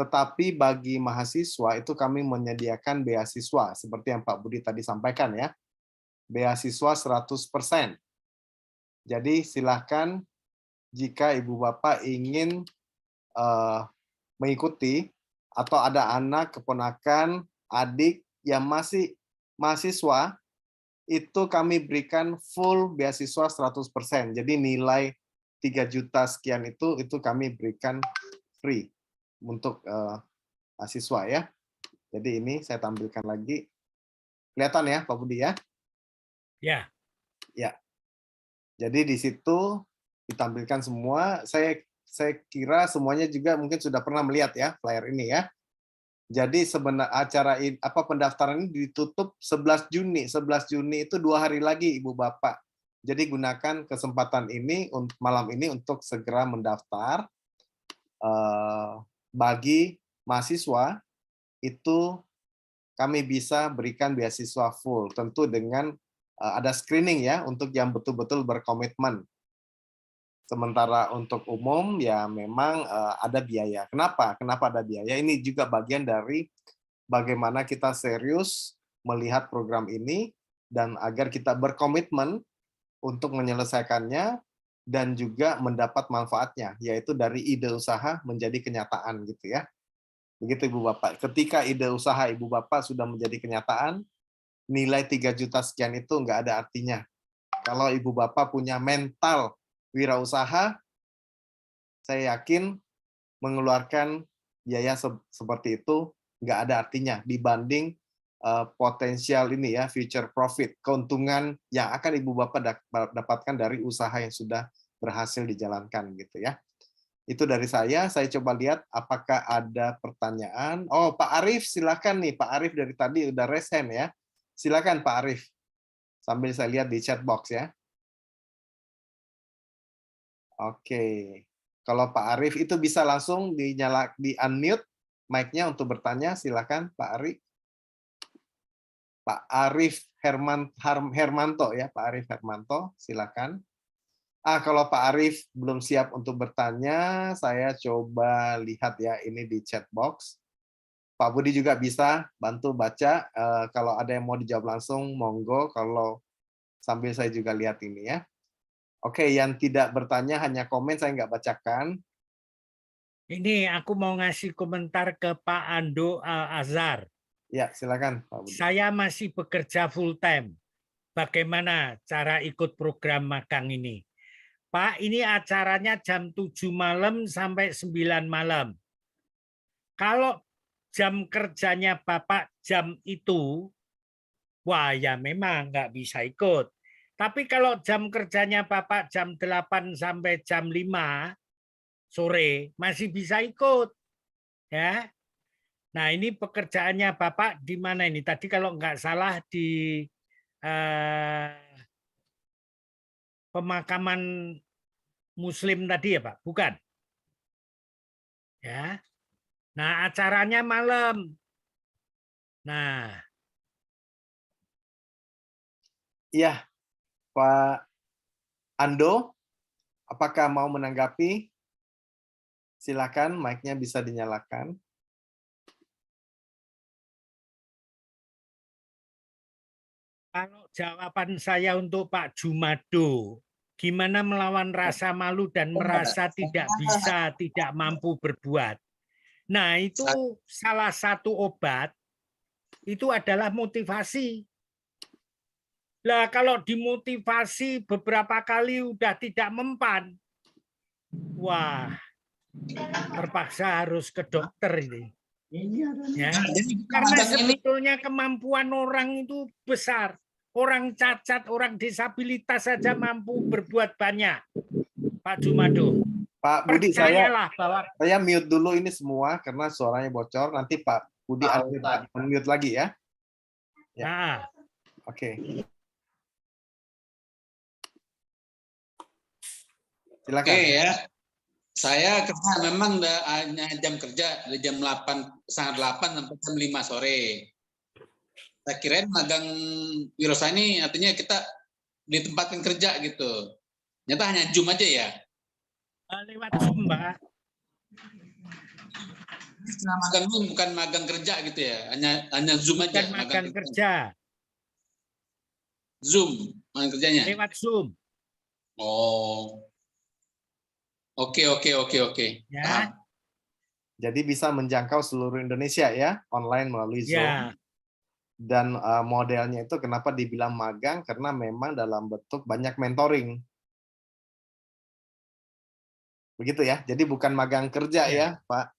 Tetapi bagi mahasiswa itu kami menyediakan beasiswa seperti yang Pak Budi tadi sampaikan ya. Beasiswa 100%. Jadi silahkan jika Ibu Bapak ingin uh, mengikuti atau ada anak, keponakan, adik yang masih mahasiswa itu kami berikan full beasiswa 100%. Jadi nilai 3 juta sekian itu itu kami berikan free untuk uh, mahasiswa ya. Jadi ini saya tampilkan lagi. Kelihatan ya Pak Budi ya? Ya. Ya. Jadi di situ ditampilkan semua. Saya saya kira semuanya juga mungkin sudah pernah melihat ya flyer ini ya. Jadi sebenarnya acara ini apa pendaftaran ini ditutup 11 Juni. 11 Juni itu dua hari lagi Ibu Bapak. Jadi gunakan kesempatan ini malam ini untuk segera mendaftar. Eh, bagi mahasiswa itu kami bisa berikan beasiswa full tentu dengan eh, ada screening ya untuk yang betul-betul berkomitmen. Sementara untuk umum ya memang eh, ada biaya. Kenapa? Kenapa ada biaya? Ini juga bagian dari bagaimana kita serius melihat program ini dan agar kita berkomitmen untuk menyelesaikannya dan juga mendapat manfaatnya, yaitu dari ide usaha menjadi kenyataan gitu ya. Begitu Ibu Bapak. Ketika ide usaha Ibu Bapak sudah menjadi kenyataan, nilai 3 juta sekian itu nggak ada artinya. Kalau Ibu Bapak punya mental wirausaha, saya yakin mengeluarkan biaya se seperti itu nggak ada artinya dibanding uh, potensial ini ya future profit keuntungan yang akan ibu bapak dapatkan dari usaha yang sudah berhasil dijalankan gitu ya. Itu dari saya, saya coba lihat apakah ada pertanyaan. Oh, Pak Arif silakan nih, Pak Arif dari tadi udah resen ya. Silakan Pak Arif. Sambil saya lihat di chat box ya. Oke. Kalau Pak Arif itu bisa langsung dinyala di unmute mic-nya untuk bertanya, silakan Pak Arif. Pak Arif Herman Hermanto ya, Pak Arif Hermanto, silakan. Ah, kalau Pak Arif belum siap untuk bertanya, saya coba lihat ya ini di chat box. Pak Budi juga bisa bantu baca. Uh, kalau ada yang mau dijawab langsung, monggo. Kalau sambil saya juga lihat ini ya. Oke, yang tidak bertanya hanya komen, saya nggak bacakan. Ini aku mau ngasih komentar ke Pak Ando Al eh, Azhar. Ya, silakan. Pak Budi. Saya masih bekerja full time. Bagaimana cara ikut program magang ini? Pak, ini acaranya jam 7 malam sampai 9 malam. Kalau jam kerjanya Bapak jam itu, wah ya memang nggak bisa ikut. Tapi kalau jam kerjanya Bapak jam 8 sampai jam 5 sore, masih bisa ikut. ya. Nah ini pekerjaannya Bapak di mana ini? Tadi kalau nggak salah di eh, pemakaman muslim tadi ya Pak? Bukan. Ya. Nah, acaranya malam. Nah. Iya, Pak Ando, apakah mau menanggapi? Silakan mic-nya bisa dinyalakan. Halo jawaban saya untuk Pak Jumado. Gimana melawan rasa malu dan merasa tidak bisa, tidak mampu berbuat. Nah, itu salah satu obat itu adalah motivasi. Lah kalau dimotivasi beberapa kali udah tidak mempan. Wah, terpaksa harus ke dokter ini. Iya, ya, karena sebetulnya kemampuan orang itu besar. Orang cacat, orang disabilitas saja hmm. mampu berbuat banyak. Pak Jumado. Pak Budi, saya, bahwa... saya mute dulu ini semua karena suaranya bocor. Nanti Pak Budi ah, mute lagi ya. ya. Nah. Oke. Okay. Silakan. Oke okay, ya. Saya karena memang hanya jam kerja jam 8 sangat 8 sampai jam 5 sore. Saya kirain magang wirosa ini artinya kita ditempatkan kerja gitu. Nyata hanya Zoom aja ya? Eh, lewat Zoom, Mbak. Nah, magang bukan magang kerja gitu ya, hanya hanya Zoom aja. Bukan magang, magang kerja. kerja. Zoom, magang kerjanya. Lewat Zoom. Oh. Oke, oke, oke, oke. Ya. Jadi bisa menjangkau seluruh Indonesia ya, online melalui ya. Zoom. Ya dan uh, modelnya itu kenapa dibilang magang karena memang dalam bentuk banyak mentoring begitu ya jadi bukan magang kerja iya. ya pak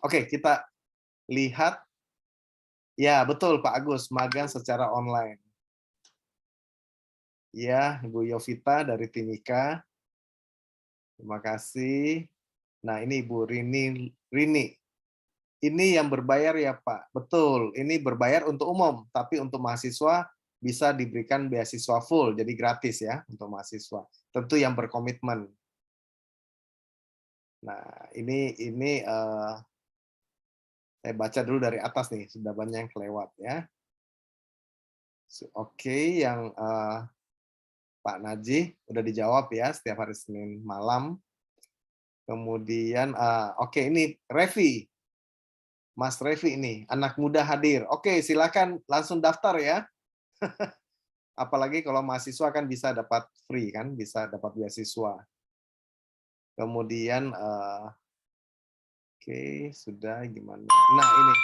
oke kita lihat ya betul pak Agus magang secara online ya Bu Yovita dari Timika terima kasih nah ini Bu Rini Rini ini yang berbayar ya Pak. Betul, ini berbayar untuk umum, tapi untuk mahasiswa bisa diberikan beasiswa full, jadi gratis ya untuk mahasiswa. Tentu yang berkomitmen. Nah, ini ini uh, saya baca dulu dari atas nih, sudah banyak yang kelewat ya. So, Oke, okay, yang uh, Pak Najih udah dijawab ya setiap hari Senin malam. Kemudian, uh, oke okay, ini Revi. Mas Revi ini anak muda hadir. Oke, silakan langsung daftar ya. [laughs] Apalagi kalau mahasiswa kan bisa dapat free kan, bisa dapat beasiswa. Kemudian uh, oke, okay, sudah gimana? Nah, ini.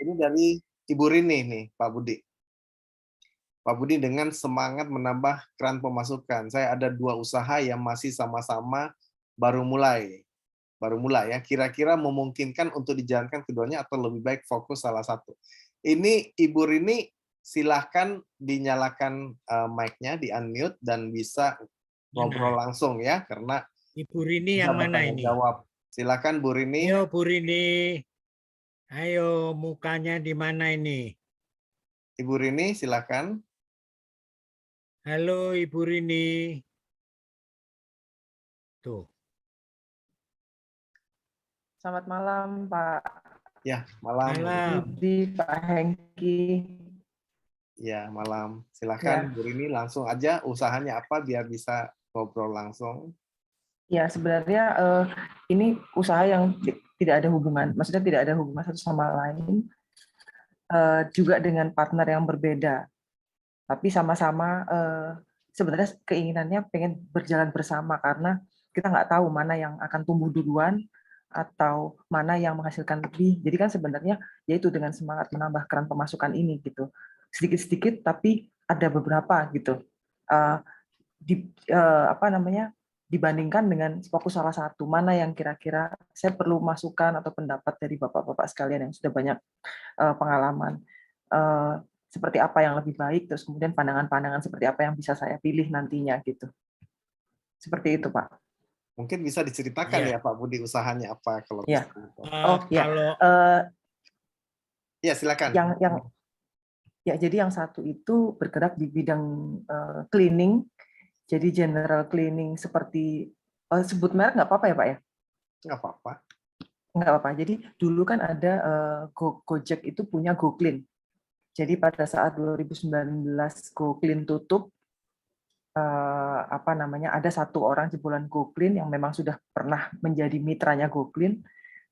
Ini dari Ibu Rini nih, Pak Budi. Pak Budi dengan semangat menambah keran pemasukan. Saya ada dua usaha yang masih sama-sama baru mulai baru mulai ya kira-kira memungkinkan untuk dijalankan keduanya atau lebih baik fokus salah satu ini ibu Rini silahkan dinyalakan uh, mic-nya di unmute dan bisa ngobrol langsung ya karena ibu Rini yang mana ini jawab silakan Bu Rini ayo Bu Rini ayo mukanya di mana ini Ibu Rini silakan halo Ibu Rini tuh Selamat malam, Pak. Ya, malam. malam. Di Pak Hengki. Ya, malam. Silahkan ya. ini langsung aja usahanya apa biar bisa ngobrol langsung. Ya, sebenarnya uh, ini usaha yang tidak ada hubungan. Maksudnya tidak ada hubungan satu sama lain. Uh, juga dengan partner yang berbeda. Tapi sama-sama uh, sebenarnya keinginannya pengen berjalan bersama karena kita nggak tahu mana yang akan tumbuh duluan, atau mana yang menghasilkan lebih. Jadi kan sebenarnya yaitu dengan semangat menambah keran pemasukan ini gitu. Sedikit-sedikit tapi ada beberapa gitu. Uh, di uh, apa namanya? dibandingkan dengan fokus salah satu mana yang kira-kira saya perlu masukan atau pendapat dari bapak-bapak sekalian yang sudah banyak uh, pengalaman uh, seperti apa yang lebih baik terus kemudian pandangan-pandangan seperti apa yang bisa saya pilih nantinya gitu seperti itu pak Mungkin bisa diceritakan yeah. ya Pak Budi usahanya apa kalau yeah. Iya. uh, Oh ya. Kalau... Uh, ya silakan. Yang yang ya jadi yang satu itu bergerak di bidang uh, cleaning. Jadi general cleaning seperti uh, sebut merek nggak apa-apa ya Pak ya? Nggak apa-apa. Nggak apa-apa. Jadi dulu kan ada uh, Go Gojek itu punya GoClean. Jadi pada saat 2019 GoClean tutup, uh, apa namanya ada satu orang jebolan Goklin yang memang sudah pernah menjadi mitranya Goklin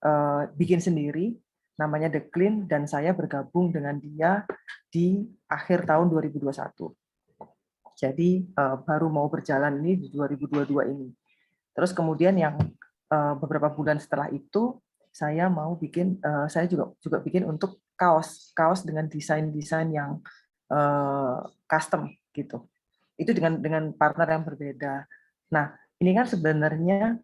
uh, bikin sendiri namanya The Clean dan saya bergabung dengan dia di akhir tahun 2021. Jadi uh, baru mau berjalan ini di 2022 ini. Terus kemudian yang uh, beberapa bulan setelah itu saya mau bikin uh, saya juga juga bikin untuk kaos kaos dengan desain desain yang uh, custom gitu itu dengan dengan partner yang berbeda. Nah, ini kan sebenarnya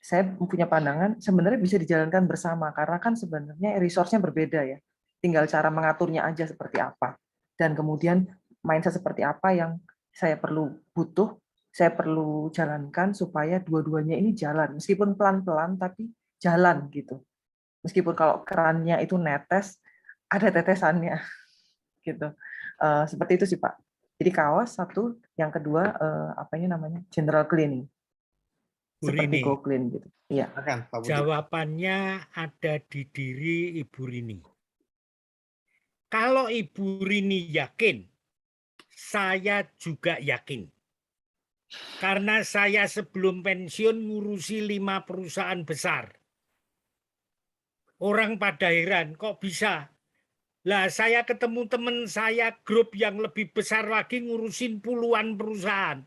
saya punya pandangan sebenarnya bisa dijalankan bersama karena kan sebenarnya resource-nya berbeda ya. Tinggal cara mengaturnya aja seperti apa. Dan kemudian mindset seperti apa yang saya perlu butuh, saya perlu jalankan supaya dua-duanya ini jalan. Meskipun pelan-pelan tapi jalan gitu. Meskipun kalau kerannya itu netes, ada tetesannya [laughs] gitu. Uh, seperti itu sih Pak. Jadi kaos satu, yang kedua eh, apa apanya namanya general cleaning. Bu Seperti go clean gitu. Iya. Jawabannya ada di diri Ibu Rini. Kalau Ibu Rini yakin, saya juga yakin. Karena saya sebelum pensiun ngurusi lima perusahaan besar. Orang pada heran, kok bisa lah saya ketemu teman saya grup yang lebih besar lagi ngurusin puluhan perusahaan.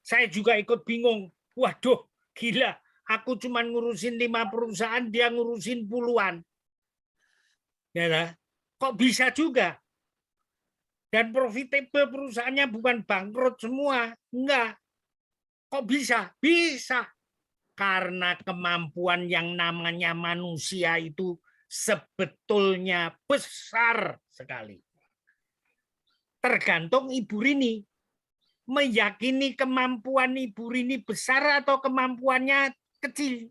Saya juga ikut bingung. Waduh, gila. Aku cuma ngurusin lima perusahaan, dia ngurusin puluhan. Ya lah. Kok bisa juga? Dan profitable perusahaannya bukan bangkrut semua. Enggak. Kok bisa? Bisa. Karena kemampuan yang namanya manusia itu sebetulnya besar sekali. Tergantung Ibu Rini meyakini kemampuan Ibu Rini besar atau kemampuannya kecil.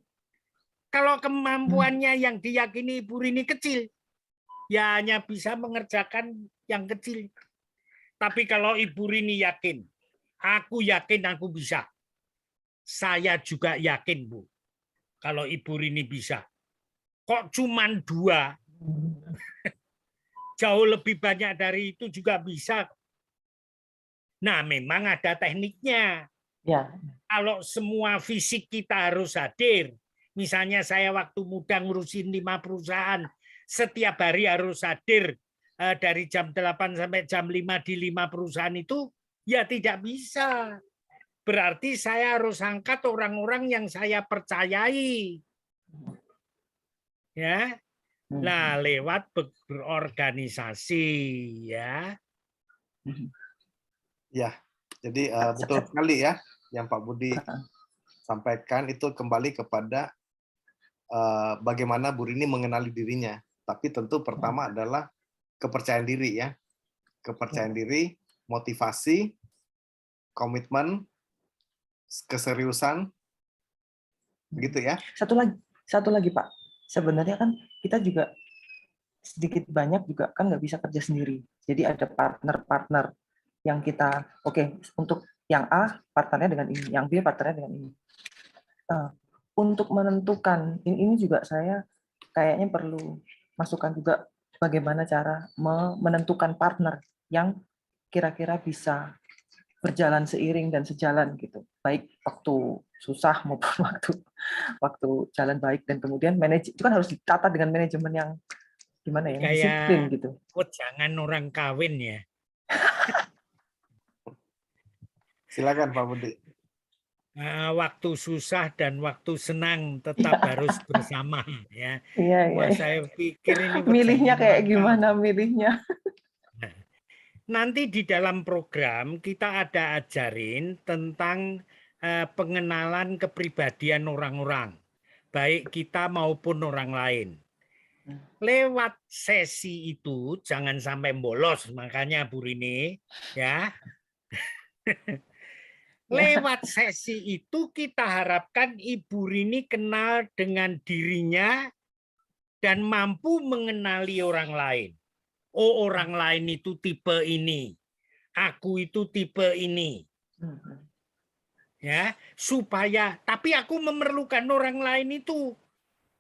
Kalau kemampuannya hmm. yang diyakini Ibu Rini kecil, ya hanya bisa mengerjakan yang kecil. Tapi kalau Ibu Rini yakin, aku yakin aku bisa. Saya juga yakin, Bu. Kalau Ibu Rini bisa, kok cuma dua [laughs] jauh lebih banyak dari itu juga bisa nah memang ada tekniknya ya. kalau semua fisik kita harus hadir misalnya saya waktu muda ngurusin lima perusahaan setiap hari harus hadir eh, dari jam 8 sampai jam 5 di lima perusahaan itu ya tidak bisa berarti saya harus angkat orang-orang yang saya percayai ya. Nah, lewat berorganisasi ya. Hmm. Ya, jadi uh, betul sekali ya yang Pak Budi sampaikan itu kembali kepada uh, bagaimana Bu Rini mengenali dirinya. Tapi tentu pertama hmm. adalah kepercayaan diri ya. Kepercayaan diri, motivasi, komitmen, keseriusan. Begitu ya. Satu lagi, satu lagi Pak sebenarnya kan kita juga sedikit banyak juga kan nggak bisa kerja sendiri. Jadi ada partner-partner yang kita oke okay, untuk yang A partnernya dengan ini, yang B partnernya dengan ini. Uh, untuk menentukan ini, ini juga saya kayaknya perlu masukkan juga bagaimana cara menentukan partner yang kira-kira bisa berjalan seiring dan sejalan gitu baik waktu susah maupun [laughs] waktu waktu jalan baik dan kemudian manage itu kan harus ditata dengan manajemen yang gimana ya Kayak disiplin gitu oh, jangan orang kawin ya [laughs] silakan Pak Budi eh, waktu susah dan waktu senang tetap iya. harus bersama ya iya, iya, iya. saya pikir ini milihnya kayak gimana milihnya nanti di dalam program kita ada ajarin tentang eh, pengenalan kepribadian orang-orang, baik kita maupun orang lain. Hmm. Lewat sesi itu jangan sampai bolos, makanya Bu Rini ya. [laughs] Lewat sesi itu kita harapkan Ibu Rini kenal dengan dirinya dan mampu mengenali orang lain oh orang lain itu tipe ini, aku itu tipe ini. Mm-hmm. Ya, supaya tapi aku memerlukan orang lain itu.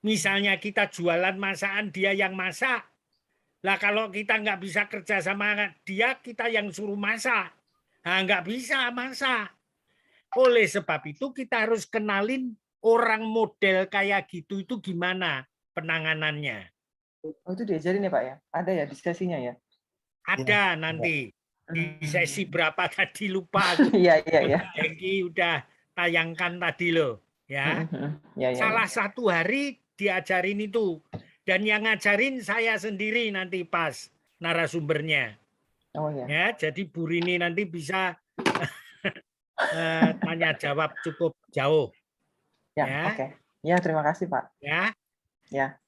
Misalnya kita jualan masakan dia yang masak. Lah kalau kita nggak bisa kerja sama dia, kita yang suruh masak. Nah, nggak bisa masak. Oleh sebab itu kita harus kenalin orang model kayak gitu itu gimana penanganannya. Oh itu diajarin ya Pak ya? Ada ya diskusinya ya? Ada ya. ya. nanti di hmm. sesi berapa tadi lupa. [laughs] Iya iya iya. Hengki udah tayangkan tadi loh ya. Hmm, hmm, ya, ya, ya Salah ya. satu hari diajarin itu dan yang ngajarin saya sendiri nanti pas narasumbernya. Oh ya. Ya jadi Bu Rini nanti bisa [laughs] eh, tanya jawab cukup jauh. Ya, ya. oke. Okay. Ya terima kasih Pak. Ya. Ya.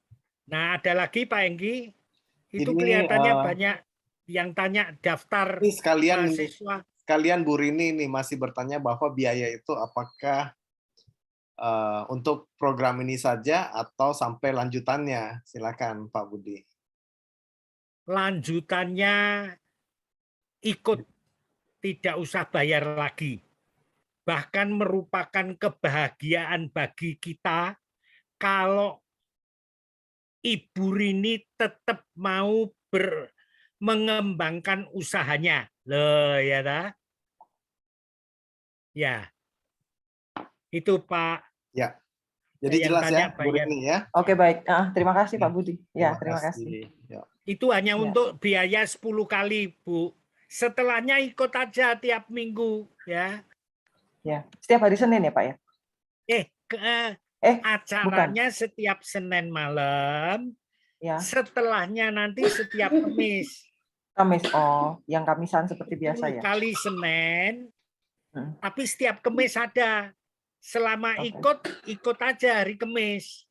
Nah, ada lagi Pak Enggi, itu Ini, kelihatannya uh, banyak yang tanya daftar ini sekalian mahasiswa. Eh, sekalian Bu Rini ini masih bertanya bahwa biaya itu apakah uh, untuk program ini saja atau sampai lanjutannya? Silakan Pak Budi. Lanjutannya ikut tidak usah bayar lagi. Bahkan merupakan kebahagiaan bagi kita kalau Ibu Rini tetap mau ber, mengembangkan usahanya. Loh, ya dah. Ya. Itu Pak. Ya. Jadi yang jelas ya, Pak Bu Rini ya. Oke, baik. Uh, terima kasih ya. Pak Budi. Ya, terima, terima kasih. Ya. Itu hanya ya. untuk biaya 10 kali, Bu. Setelahnya ikut aja tiap minggu, ya. Ya, setiap hari Senin ya, Pak ya. Eh, ke, eh Eh, acaranya bukan. setiap Senin malam. Ya. Setelahnya nanti setiap [laughs] Kamis. Kamis. Oh, yang Kamisan seperti biasa ya. Kali Senin. Hmm. Tapi setiap Kamis ada. Selama okay. ikut, ikut aja hari Kamis.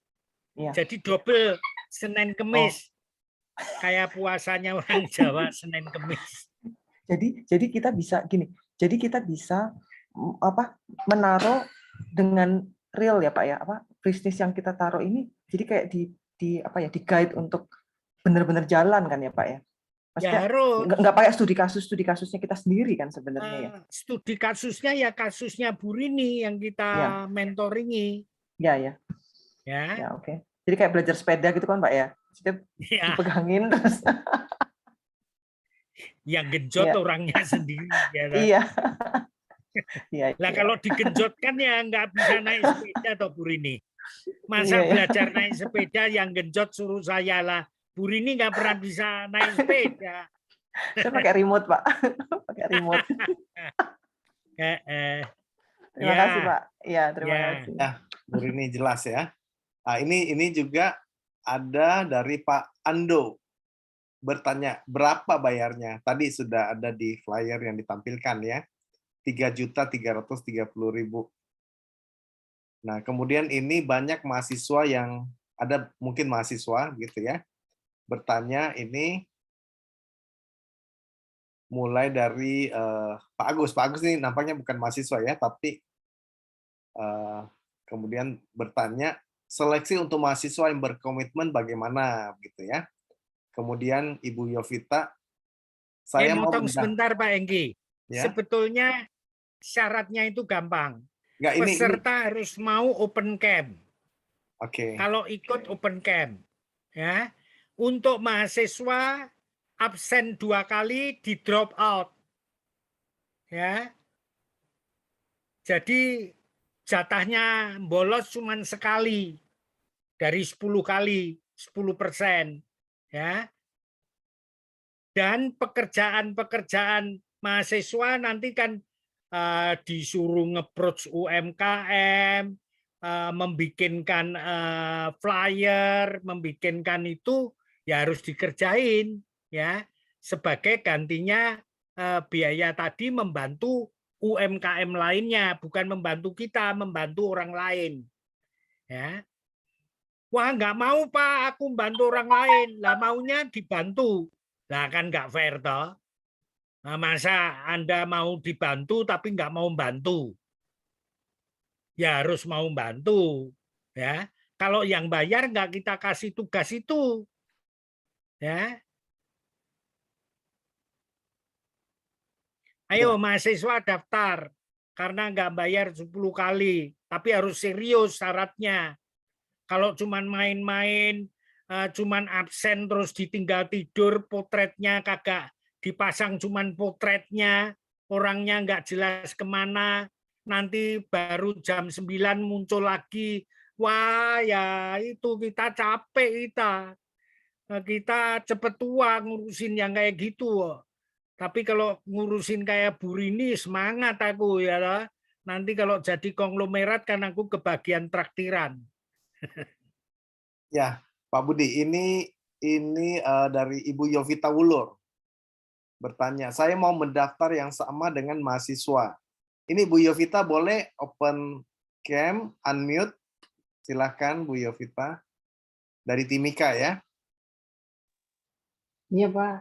Ya. Jadi double Senin Kamis. Oh. Kayak puasanya orang [laughs] Jawa Senin Kamis. Jadi jadi kita bisa gini. Jadi kita bisa apa menaruh dengan real ya Pak ya apa bisnis yang kita taruh ini jadi kayak di di apa ya di guide untuk benar-benar jalan kan ya Pak ya, ya Maksudnya, ya harus. Nggak, pakai studi kasus, studi kasusnya kita sendiri kan sebenarnya ya. Hmm, studi kasusnya ya kasusnya Burini yang kita ya. mentoringi. Ya, ya. Ya. Ya, oke. Okay. Jadi kayak belajar sepeda gitu kan, Pak ya. setiap ya. dipegangin [laughs] terus. yang genjot ya. orangnya sendiri ya. Kan? Iya ya, nah kalau digenjotkan ya nggak bisa naik sepeda atau Burini. Masa ya, belajar naik sepeda yang genjot suruh saya lah. Burini nggak pernah bisa naik sepeda. Saya pakai remote pak, [laughs] pakai remote. [laughs] eh, eh. Terima ya. kasih pak. Ya terima ya. kasih. Nah, Burini jelas ya. Nah, ini ini juga ada dari Pak Ando bertanya berapa bayarnya. Tadi sudah ada di flyer yang ditampilkan ya tiga tiga tiga juta ratus puluh ribu. Nah, kemudian ini banyak mahasiswa yang ada mungkin mahasiswa gitu ya bertanya ini mulai dari uh, Pak Agus. Pak Agus ini nampaknya bukan mahasiswa ya, tapi uh, kemudian bertanya seleksi untuk mahasiswa yang berkomitmen bagaimana gitu ya. Kemudian Ibu Yovita, saya, saya mau tunggu sebentar Pak Enggi. Ya? Sebetulnya syaratnya itu gampang. Enggak, ini, Peserta ini. harus mau open camp. Oke. Okay. Kalau ikut okay. open camp, ya. Untuk mahasiswa absen dua kali di drop out, ya. Jadi jatahnya bolos cuma sekali dari 10 kali 10 persen ya dan pekerjaan-pekerjaan mahasiswa nanti kan uh, disuruh ngeproach UMKM, uh, eh, membikinkan eh, flyer, membikinkan itu ya harus dikerjain ya sebagai gantinya biaya tadi membantu UMKM lainnya bukan membantu kita membantu orang lain ya wah nggak mau pak aku bantu orang lain lah maunya dibantu lah kan nggak fair toh Nah, masa Anda mau dibantu tapi nggak mau bantu? Ya harus mau bantu. ya. Kalau yang bayar nggak kita kasih tugas itu. ya. Ayo ya. mahasiswa daftar karena nggak bayar 10 kali. Tapi harus serius syaratnya. Kalau cuman main-main, eh, cuman absen terus ditinggal tidur, potretnya kagak dipasang cuman potretnya, orangnya nggak jelas kemana, nanti baru jam 9 muncul lagi. Wah ya itu kita capek kita. Eh, kita cepet tua ngurusin yang kayak gitu. Tapi kalau ngurusin kayak Burini semangat aku ya. Nanti kalau jadi konglomerat kan aku kebagian traktiran. Ya, Pak Budi, ini ini uh, dari Ibu Yovita Wulur bertanya, saya mau mendaftar yang sama dengan mahasiswa. Ini Bu Yovita boleh open cam, unmute. Silahkan Bu Yovita. Dari Timika ya. Iya Pak.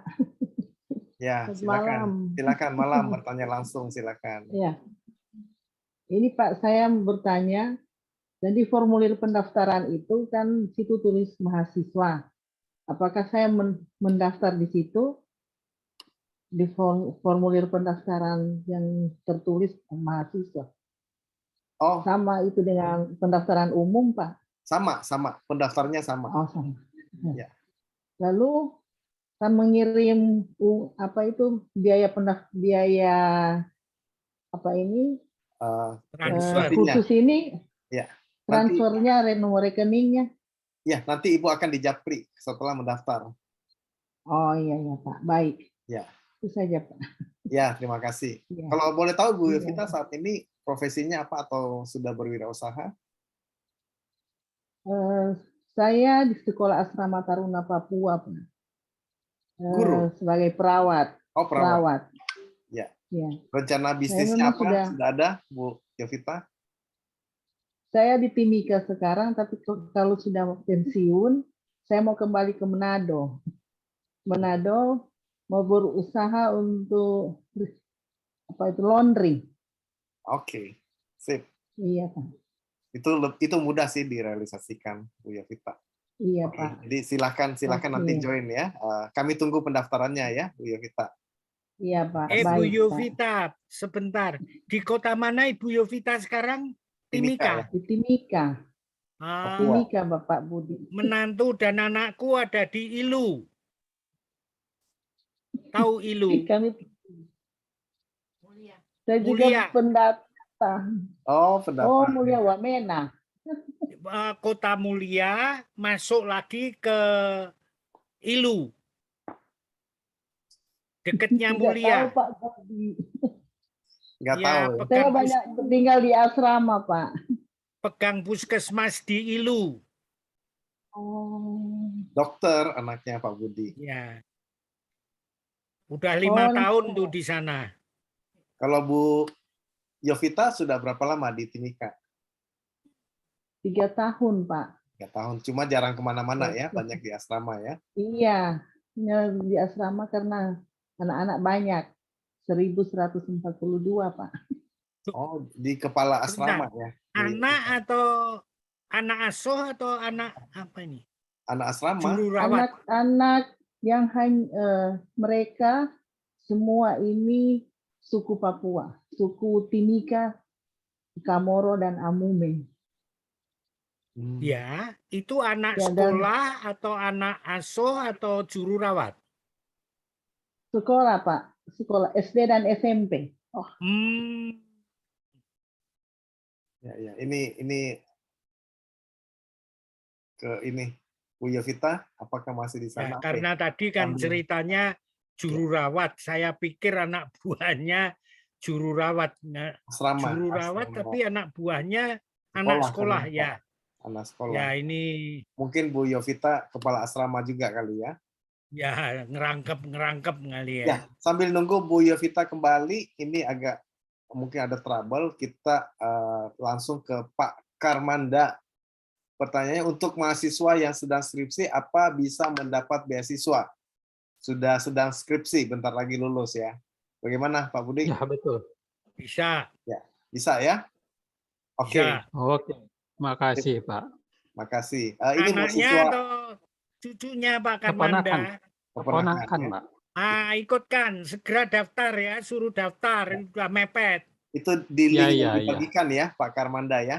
Ya, silakan. Malam. Silakan malam bertanya [laughs] langsung, silakan. Ya. Ini Pak, saya bertanya, jadi formulir pendaftaran itu kan situ tulis mahasiswa. Apakah saya mendaftar di situ di formulir pendaftaran yang tertulis eh, mahasiswa. Oh. Sama itu dengan pendaftaran umum, Pak? Sama, sama. Pendaftarnya sama. Oh, sama. Ya. ya. Lalu kan mengirim apa itu biaya penda biaya apa ini? Uh, Uh, khusus ini. Ya. Nanti, transfernya nomor rekeningnya. Ya, nanti Ibu akan dijapri setelah mendaftar. Oh iya iya Pak. Baik. Ya itu saja Pak. Ya, terima kasih. Ya. Kalau boleh tahu Bu iya. Yovita ya. saat ini profesinya apa atau sudah berwirausaha? Uh, saya di Sekolah Asrama Taruna Papua, Pak. Uh, Guru? Sebagai perawat. Oh, perawat. perawat. Ya. ya. Rencana bisnisnya apa? Sudah... sudah ada, Bu Yovita? Saya di Timika sekarang, tapi kalau sudah pensiun, saya mau kembali ke Manado. Manado mau berusaha untuk apa itu laundry. Oke, okay. sip. Iya pak. Itu itu mudah sih direalisasikan Bu Yovita. Iya okay. pak. Jadi silakan silakan okay. nanti join ya. Eh, kami tunggu pendaftarannya ya Bu Yovita. Iya pak. Eh Bu Yovita sebentar di kota mana Ibu Yovita sekarang? Timika. Timika. Ya. Di Timika. Ah, Timika Bapak Budi. Menantu dan anakku ada di Ilu. Kau ilu. Eh, kami saya juga mulia. pendata. Oh, pendata. Oh, mulia Wamena. Kota Mulia masuk lagi ke Ilu. Dekatnya Mulia. Tahu, Pak Gadi. Enggak ya, tahu. Saya banyak tinggal di asrama, Pak. Pegang puskesmas di Ilu. Oh. Dokter anaknya Pak Budi. Ya. Udah oh, lima oh, tahun tuh di sana. Kalau Bu Yovita sudah berapa lama di Timika? Tiga tahun, Pak. Tiga tahun, cuma jarang kemana-mana ya, banyak di asrama ya. Iya, ya, di asrama karena anak-anak banyak, 1142 Pak. Oh, di kepala asrama ya? Anak atau anak asuh atau anak apa ini? Anak asrama? Anak-anak yang hanya uh, eh, mereka semua ini suku Papua, suku Timika, Kamoro dan Amume. Hmm. Ya, itu anak ya, sekolah dan, atau anak asuh atau juru rawat? Sekolah, Pak. Sekolah SD dan SMP. Oh. Hmm. Ya, ya. Ini ini ke ini Bu Yovita, apakah masih di ya, sana? Ya, karena Oke. tadi kan Ambil. ceritanya juru rawat, saya pikir anak buahnya juru rawat, nah, asrama, juru rawat asrama. tapi anak buahnya anak sekolah, sekolah ya. Anak sekolah. Ya ini mungkin Bu Yovita kepala asrama juga kali ya. Ya ngerangkep ngerangkep kali ya. ya sambil nunggu Bu Yovita kembali, ini agak mungkin ada trouble, kita uh, langsung ke Pak Karmanda Pertanyaannya untuk mahasiswa yang sedang skripsi apa bisa mendapat beasiswa? Sudah sedang skripsi, bentar lagi lulus ya. Bagaimana Pak Budi? Ya, betul. Bisa. Ya, bisa ya? Oke. Okay. Oke. Okay. Makasih, Pak. Makasih. Uh, ini Anaknya mahasiswa atau cucunya Pak Kamanda? Keponakan. Ya. Pak. Ah, ikutkan, segera daftar ya, suruh daftar, ya. sudah mepet. Itu di link ya, ya, dibagikan ya. ya, Pak Karmanda ya.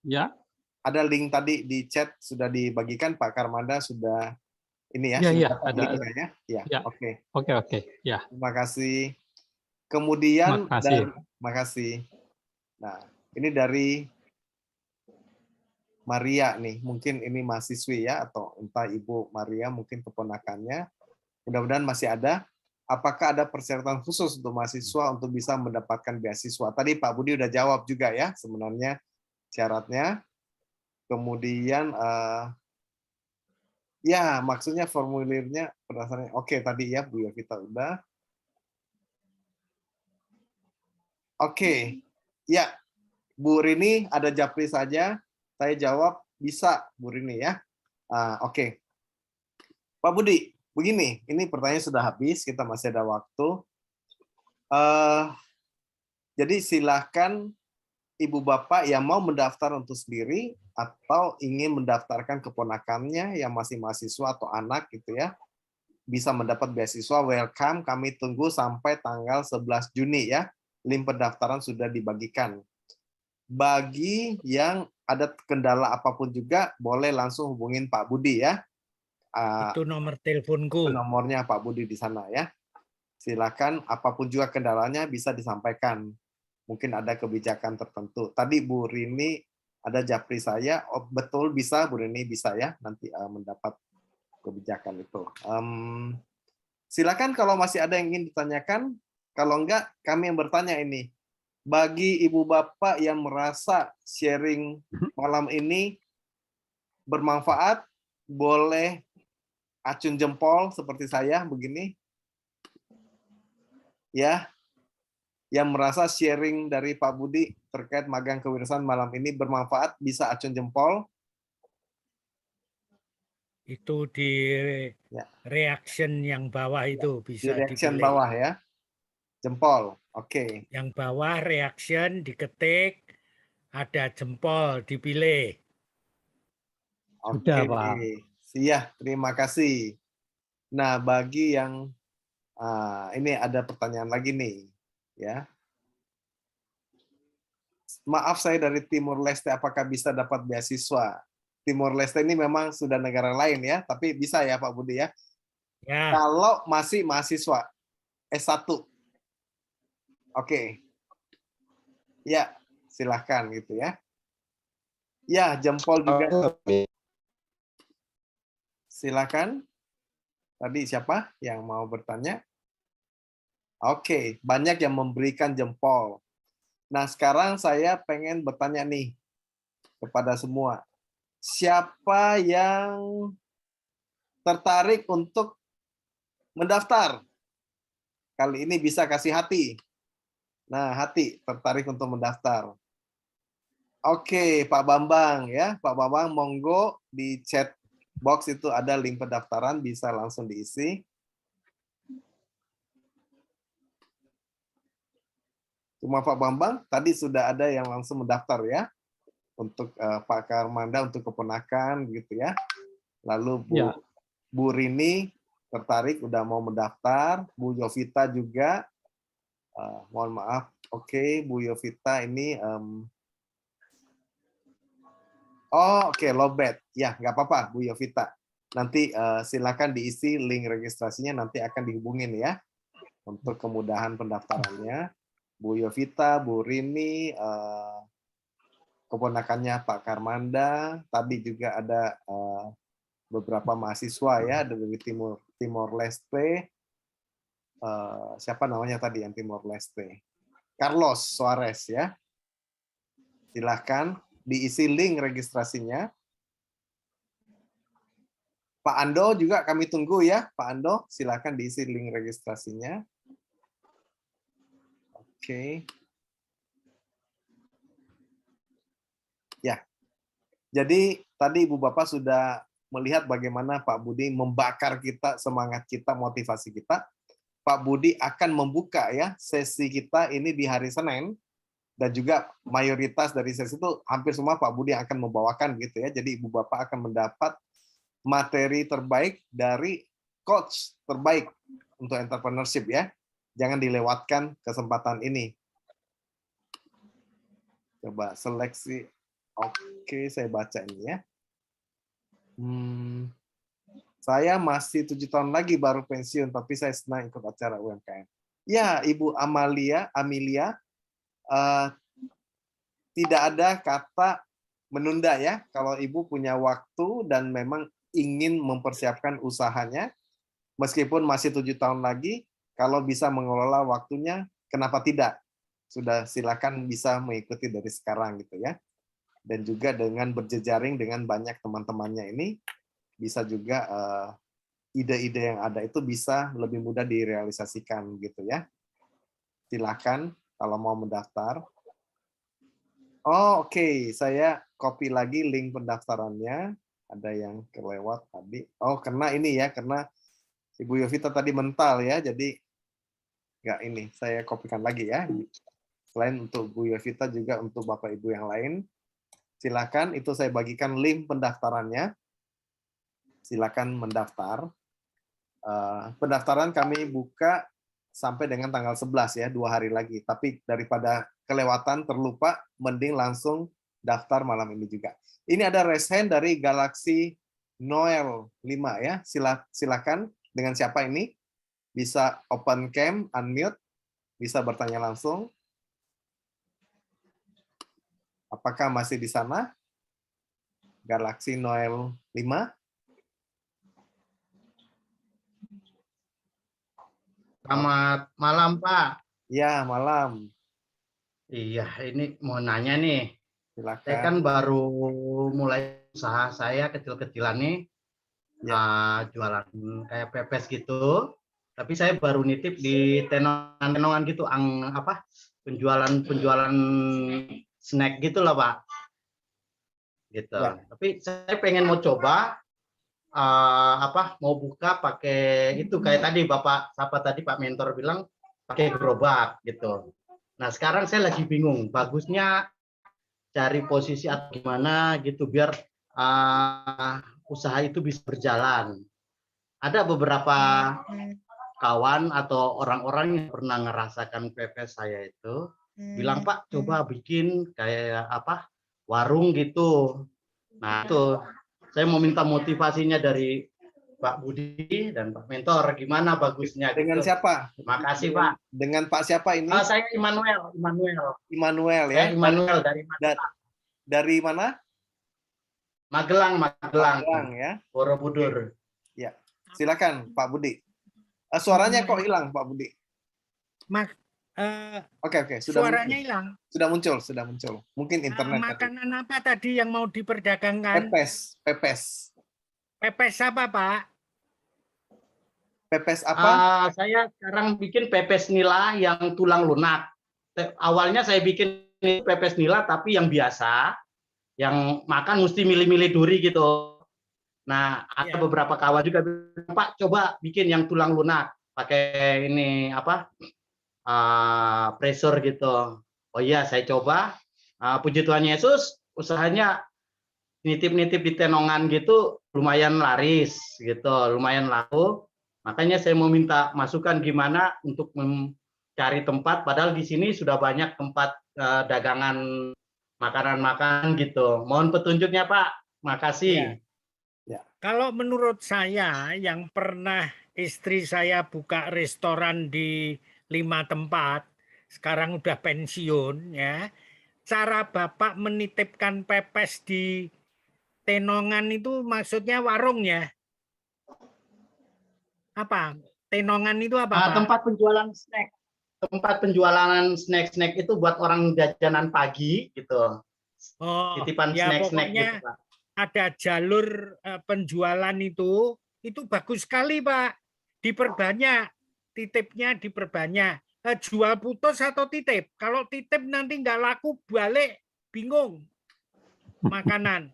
Ya ada link tadi di chat sudah dibagikan Pak Karmanda sudah ini ya. Iya, iya, ada. Ya, ya. ya. oke. Okay. Oke, okay, oke. Okay. Ya. Terima kasih. Kemudian makasih. dan makasih. Nah, ini dari Maria nih, mungkin ini mahasiswi ya atau entah Ibu Maria mungkin keponakannya. Mudah-mudahan masih ada. Apakah ada persyaratan khusus untuk mahasiswa untuk bisa mendapatkan beasiswa? Tadi Pak Budi udah jawab juga ya sebenarnya syaratnya kemudian uh, ya maksudnya formulirnya berdasarkan oke okay, tadi ya Bu ya kita udah oke okay. ya Bu Rini ada Japri saja saya jawab bisa Bu Rini ya uh, oke okay. Pak Budi begini ini pertanyaan sudah habis kita masih ada waktu uh, jadi silahkan ibu bapak yang mau mendaftar untuk sendiri atau ingin mendaftarkan keponakannya yang masih mahasiswa atau anak gitu ya bisa mendapat beasiswa welcome kami tunggu sampai tanggal 11 Juni ya link pendaftaran sudah dibagikan bagi yang ada kendala apapun juga boleh langsung hubungin Pak Budi ya ah, itu nomor teleponku nomornya Pak Budi di sana ya silakan apapun juga kendalanya bisa disampaikan mungkin ada kebijakan tertentu. Tadi Bu Rini ada japri saya, oh, betul bisa Bu Rini bisa ya nanti uh, mendapat kebijakan itu. Um, silakan kalau masih ada yang ingin ditanyakan, kalau enggak kami yang bertanya ini. Bagi ibu bapak yang merasa sharing malam ini bermanfaat, boleh acun jempol seperti saya begini. Ya, yang merasa sharing dari Pak Budi terkait magang kewirausahaan malam ini bermanfaat bisa acun jempol itu di ya. reaction yang bawah itu ya. bisa di reaction dipilih. bawah ya jempol oke okay. yang bawah reaction diketik ada jempol dipilih oke okay. Pak iya terima kasih nah bagi yang uh, ini ada pertanyaan lagi nih ya maaf saya dari Timur Leste apakah bisa dapat beasiswa Timur Leste ini memang sudah negara lain ya tapi bisa ya Pak Budi ya, ya. kalau masih mahasiswa S1 oke ya silahkan gitu ya ya jempol juga oh, silakan tadi siapa yang mau bertanya Oke, banyak yang memberikan jempol. Nah, sekarang saya pengen bertanya nih kepada semua. Siapa yang tertarik untuk mendaftar? Kali ini bisa kasih hati. Nah, hati tertarik untuk mendaftar. Oke, Pak Bambang ya. Pak Bambang monggo di chat box itu ada link pendaftaran bisa langsung diisi. Cuma Pak Bambang tadi sudah ada yang langsung mendaftar ya untuk uh, Pak Karmanda untuk keponakan gitu ya. Lalu Bu ya. Bu Rini tertarik udah mau mendaftar, Bu Yovita juga. Uh, mohon maaf. Oke, okay, Bu Yovita ini um, Oh, oke, okay, lobet. Ya, nggak apa-apa, Bu Yovita. Nanti uh, silakan diisi link registrasinya, nanti akan dihubungin ya untuk kemudahan pendaftarannya. Bu Yovita, Bu Rini, eh, keponakannya Pak Karmanda, tadi juga ada eh, beberapa mahasiswa ya dari Timur Timor Leste. Eh, siapa namanya tadi yang Timor Leste? Carlos Suarez ya. Silahkan diisi link registrasinya. Pak Ando juga kami tunggu ya, Pak Ando silahkan diisi link registrasinya. Oke, ya jadi tadi ibu bapak sudah melihat bagaimana Pak Budi membakar kita semangat kita motivasi kita Pak Budi akan membuka ya sesi kita ini di hari Senin dan juga mayoritas dari sesi itu hampir semua Pak Budi akan membawakan gitu ya. Jadi Ibu Bapak akan mendapat materi terbaik dari coach terbaik untuk entrepreneurship ya. Jangan dilewatkan kesempatan ini. Coba seleksi. Oke, saya baca ini ya. Hmm, saya masih tujuh tahun lagi baru pensiun, tapi saya senang ikut acara UMKM. Ya, Ibu Amalia, Amelia, uh, tidak ada kata menunda ya. Kalau Ibu punya waktu dan memang ingin mempersiapkan usahanya, meskipun masih tujuh tahun lagi, kalau bisa mengelola waktunya, kenapa tidak? Sudah silakan bisa mengikuti dari sekarang gitu ya. Dan juga dengan berjejaring dengan banyak teman-temannya ini, bisa juga eh, ide-ide uh, yang ada itu bisa lebih mudah direalisasikan gitu ya. Silakan kalau mau mendaftar. Oh, oke, okay. saya copy lagi link pendaftarannya. Ada yang kelewat tadi. Oh, karena ini ya, karena Ibu Yovita tadi mental ya, jadi nggak ini saya kopikan lagi ya selain untuk Bu Yovita juga untuk Bapak Ibu yang lain silakan itu saya bagikan link pendaftarannya silakan mendaftar uh, pendaftaran kami buka sampai dengan tanggal 11 ya dua hari lagi tapi daripada kelewatan terlupa mending langsung daftar malam ini juga ini ada raise hand dari Galaxy Noel 5 ya Sila, silakan dengan siapa ini bisa open cam, unmute, bisa bertanya langsung. Apakah masih di sana? Galaxy Noel 5? Selamat malam, Pak. Ya, malam. Iya, ini mau nanya nih. Silakan. Saya kan baru mulai usaha saya kecil-kecilan nih. Ya. Uh, jualan kayak pepes gitu tapi saya baru nitip di tenongan-tenongan gitu ang apa penjualan penjualan snack gitulah pak gitu ya. tapi saya pengen mau coba uh, apa mau buka pakai itu kayak tadi bapak siapa tadi pak mentor bilang pakai gerobak gitu nah sekarang saya lagi bingung bagusnya cari posisi atau gimana gitu biar uh, usaha itu bisa berjalan ada beberapa hmm kawan atau orang-orang yang pernah ngerasakan pepes saya itu hmm. bilang Pak hmm. coba bikin kayak apa warung gitu. Nah itu saya mau minta motivasinya dari Pak Budi dan Pak Mentor gimana bagusnya. Dengan gitu. siapa? Makasih Pak. Dengan Pak siapa ini? Oh, saya Immanuel. Immanuel. Immanuel ya. Immanuel dari mana? Dari mana? Magelang, Magelang. Magelang ya. Borobudur. Ya. Silakan Pak Budi. Eh, suaranya hmm. kok hilang Pak Budi? Mak uh, eh, Oke okay, oke okay, sudah suaranya hilang. Sudah muncul, sudah muncul. Mungkin eh, internet. Uh, makanan tadi. apa tadi yang mau diperdagangkan? Pepes, pepes. Pepes apa, Pak? Pepes apa? Uh, saya sekarang bikin pepes nila yang tulang lunak. Awalnya saya bikin pepes nila tapi yang biasa, yang makan mesti milih-milih duri gitu. Nah, ada yeah. beberapa kawan juga Pak coba bikin yang tulang lunak pakai ini apa? Uh, pressure gitu. Oh iya, saya coba. Uh, puji Tuhan Yesus, usahanya nitip-nitip di tenongan gitu lumayan laris gitu, lumayan laku. Makanya saya mau minta masukan gimana untuk mencari tempat. Padahal di sini sudah banyak tempat uh, dagangan makanan-makanan gitu. Mohon petunjuknya Pak. Makasih. Yeah. Kalau menurut saya yang pernah istri saya buka restoran di lima tempat, sekarang udah pensiun ya. Cara Bapak menitipkan pepes di tenongan itu maksudnya warung ya? Apa? Tenongan itu apa? Ah, tempat penjualan snack. Tempat penjualan snack-snack itu buat orang jajanan pagi gitu. Oh, titipan ya, snack-snack ya, snack, gitu, Pak ada jalur eh, penjualan itu, itu bagus sekali Pak. Diperbanyak, titipnya diperbanyak. Eh, jual putus atau titip? Kalau titip nanti nggak laku, balik, bingung. Makanan.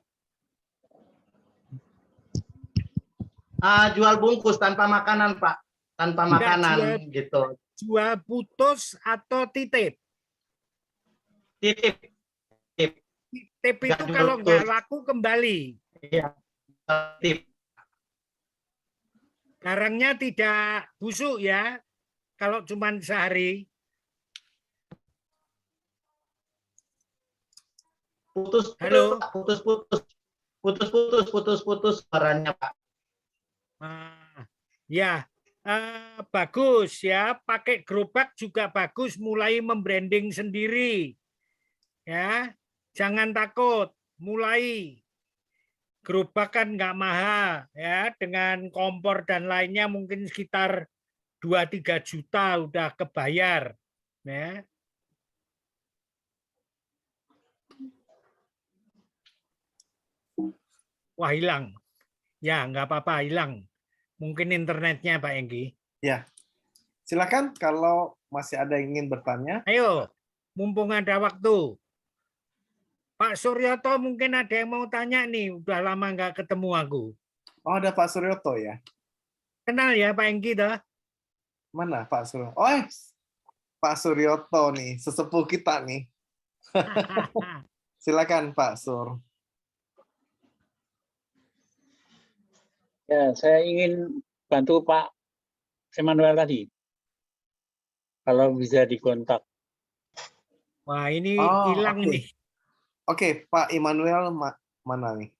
Uh, jual bungkus tanpa makanan Pak, tanpa makanan jual, gitu. Jual putus atau titip? Titip TP itu gak kalau nggak laku kembali. Iya. Barangnya tidak busuk ya, kalau cuma sehari. Putus, Halo. putus putus putus putus putus putus barangnya Pak. Ah, ya, Uh, bagus ya pakai gerobak juga bagus mulai membranding sendiri ya Jangan takut, mulai. kan nggak mahal ya, dengan kompor dan lainnya mungkin sekitar 2-3 juta udah kebayar. Ya. Wah hilang. Ya nggak apa-apa hilang. Mungkin internetnya Pak Enggi. Ya. Silakan kalau masih ada yang ingin bertanya. Ayo, mumpung ada waktu. Pak Suryoto mungkin ada yang mau tanya nih, udah lama nggak ketemu aku. Oh ada Pak Suryoto ya? Kenal ya Pak Engki dah? Mana Pak Suryoto? Oh eh, Pak Suryoto nih, sesepuh kita nih. [laughs] Silakan Pak Sur. Ya, saya ingin bantu Pak Emmanuel tadi. Kalau bisa dikontak. Wah, ini oh, hilang okay. nih. Oke, Pak Immanuel ma mana nih?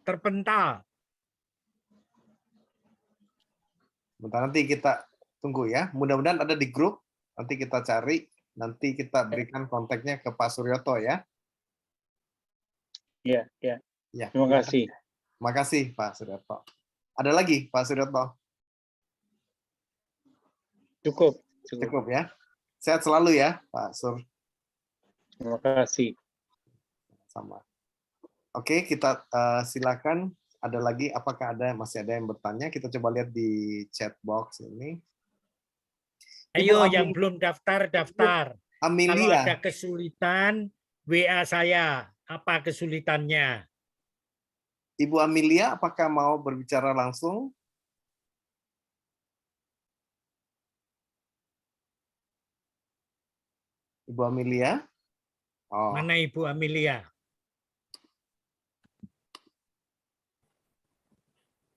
Terpental. Bentar nanti kita tunggu ya. Mudah-mudahan ada di grup. Nanti kita cari. Nanti kita ya. berikan kontaknya ke Pak Suryoto ya. Iya, iya. Ya. Terima kasih. Terima kasih Pak Suryoto. Ada lagi Pak Suryoto? Cukup. Cukup, cukup ya. Sehat selalu ya Pak Suryoto. Terima kasih. Sama. Oke, kita uh, silakan. Ada lagi? Apakah ada masih ada yang bertanya? Kita coba lihat di chat box ini. Ayo, Ibu yang belum daftar daftar. Amelia. Kalau ada kesulitan, WA saya. Apa kesulitannya? Ibu Amelia, apakah mau berbicara langsung? Ibu Amelia? Oh. Mana Ibu Amelia?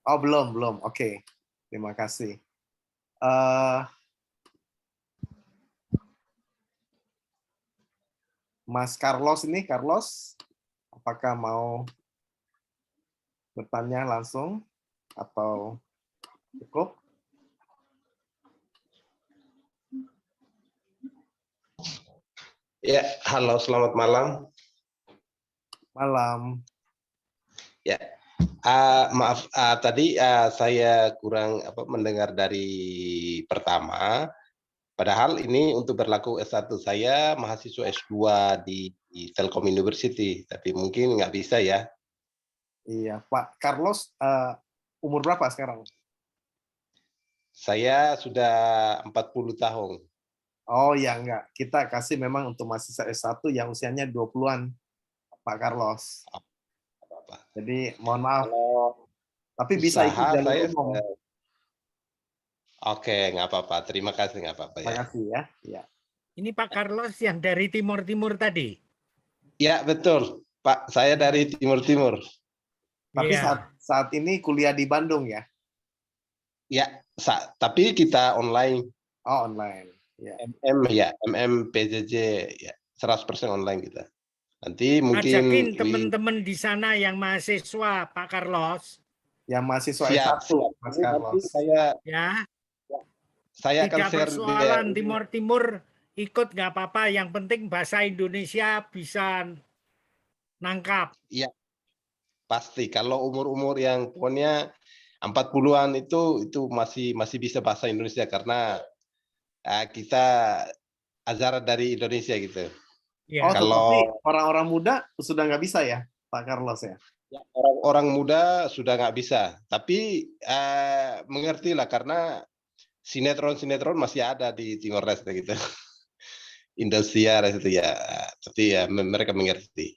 Oh belum belum. Oke, okay. terima kasih. Uh, Mas Carlos ini Carlos, apakah mau bertanya langsung atau cukup? Ya, halo, selamat malam. Malam. Ya, uh, maaf uh, tadi uh, saya kurang apa mendengar dari pertama. Padahal ini untuk berlaku S1 saya mahasiswa S2 di, di Telkom University, tapi mungkin nggak bisa ya. Iya, Pak Carlos uh, umur berapa sekarang? Saya sudah 40 tahun. Oh ya enggak, kita kasih memang untuk mahasiswa S1 yang usianya 20-an, Pak Carlos. Jadi mohon maaf. Halo. Tapi bisa ikut jalan umum. Oke, enggak apa-apa. Terima kasih, enggak apa-apa. Ya. Terima kasih ya. ya. Ini Pak Carlos yang dari Timur Timur tadi. Ya betul, Pak. Saya dari Timur Timur. Tapi ya. saat saat ini kuliah di Bandung ya. Ya, sa tapi kita online. Oh online. Ya. MM ya, MM PJJ ya 100% online kita. Nanti mungkin ajakin teman-teman di sana yang mahasiswa Pak Carlos. Yang mahasiswa siap, S1 Mas Carlos. Saya ya. Saya akan share persoalan Timur Timur ikut nggak apa-apa, yang penting bahasa Indonesia bisa nangkap. Iya. Pasti kalau umur-umur yang pokoknya 40-an itu itu masih masih bisa bahasa Indonesia karena uh, kita ajaran dari Indonesia gitu. Ya. Oh, kalau orang-orang muda sudah nggak bisa ya, Pak Carlos ya? Orang-orang ya, muda sudah nggak bisa, tapi uh, ah, lah karena sinetron-sinetron masih ada di Timor Leste gitu. [laughs] Indonesia itu ya, tapi ya mereka mengerti.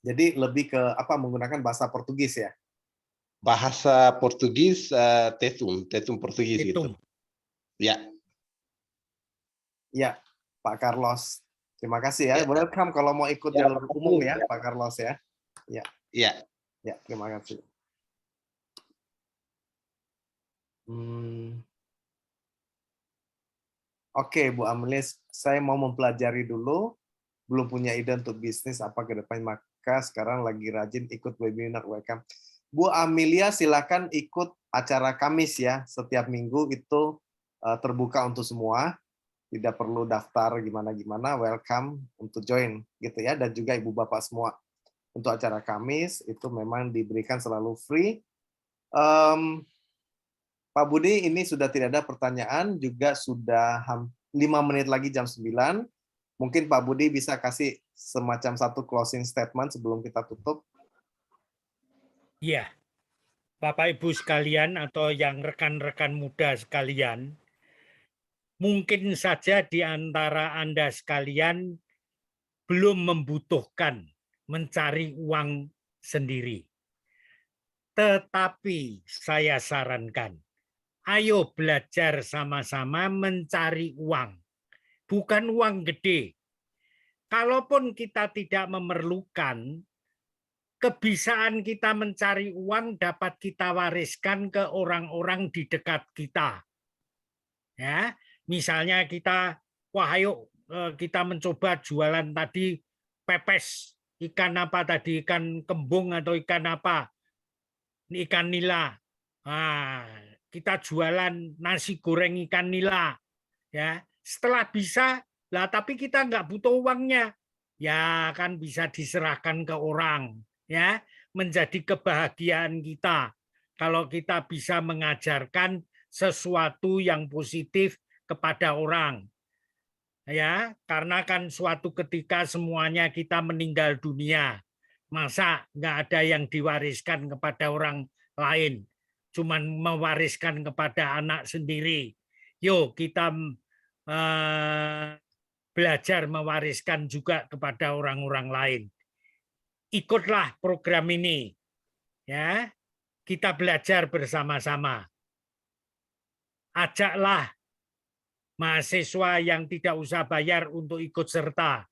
Jadi lebih ke apa menggunakan bahasa Portugis ya? Bahasa Portugis uh, tetum, tetum Portugis gitu. tetum. gitu. Ya. Ya, Pak Carlos. Terima kasih ya. ya. Welcome kalau mau ikut ya, jalur umum ya, ya, Pak Carlos ya. Ya. ya, Ya, terima kasih. Hmm. Oke, Bu Amelis, saya mau mempelajari dulu. Belum punya ide untuk bisnis apa ke depan, maka sekarang lagi rajin ikut webinar welcome. Bu Amelia silakan ikut acara Kamis ya, setiap minggu itu eh, terbuka untuk semua tidak perlu daftar gimana-gimana, welcome untuk join gitu ya dan juga ibu bapak semua. Untuk acara Kamis itu memang diberikan selalu free. Um, Pak Budi ini sudah tidak ada pertanyaan, juga sudah lima menit lagi jam 9. Mungkin Pak Budi bisa kasih semacam satu closing statement sebelum kita tutup. Iya. Bapak Ibu sekalian atau yang rekan-rekan muda sekalian, mungkin saja di antara Anda sekalian belum membutuhkan mencari uang sendiri. Tetapi saya sarankan, ayo belajar sama-sama mencari uang. Bukan uang gede. Kalaupun kita tidak memerlukan, kebisaan kita mencari uang dapat kita wariskan ke orang-orang di dekat kita. Ya, Misalnya kita, wah ayo eh, kita mencoba jualan tadi pepes ikan apa tadi ikan kembung atau ikan apa ikan nila. Nah, kita jualan nasi goreng ikan nila. Ya, setelah bisa, lah tapi kita nggak butuh uangnya. Ya kan bisa diserahkan ke orang, ya menjadi kebahagiaan kita kalau kita bisa mengajarkan sesuatu yang positif kepada orang. Ya, karena kan suatu ketika semuanya kita meninggal dunia. Masa nggak ada yang diwariskan kepada orang lain, cuman mewariskan kepada anak sendiri. Yuk kita eh, belajar mewariskan juga kepada orang-orang lain. Ikutlah program ini. Ya, kita belajar bersama-sama. Ajaklah mahasiswa yang tidak usah bayar untuk ikut serta.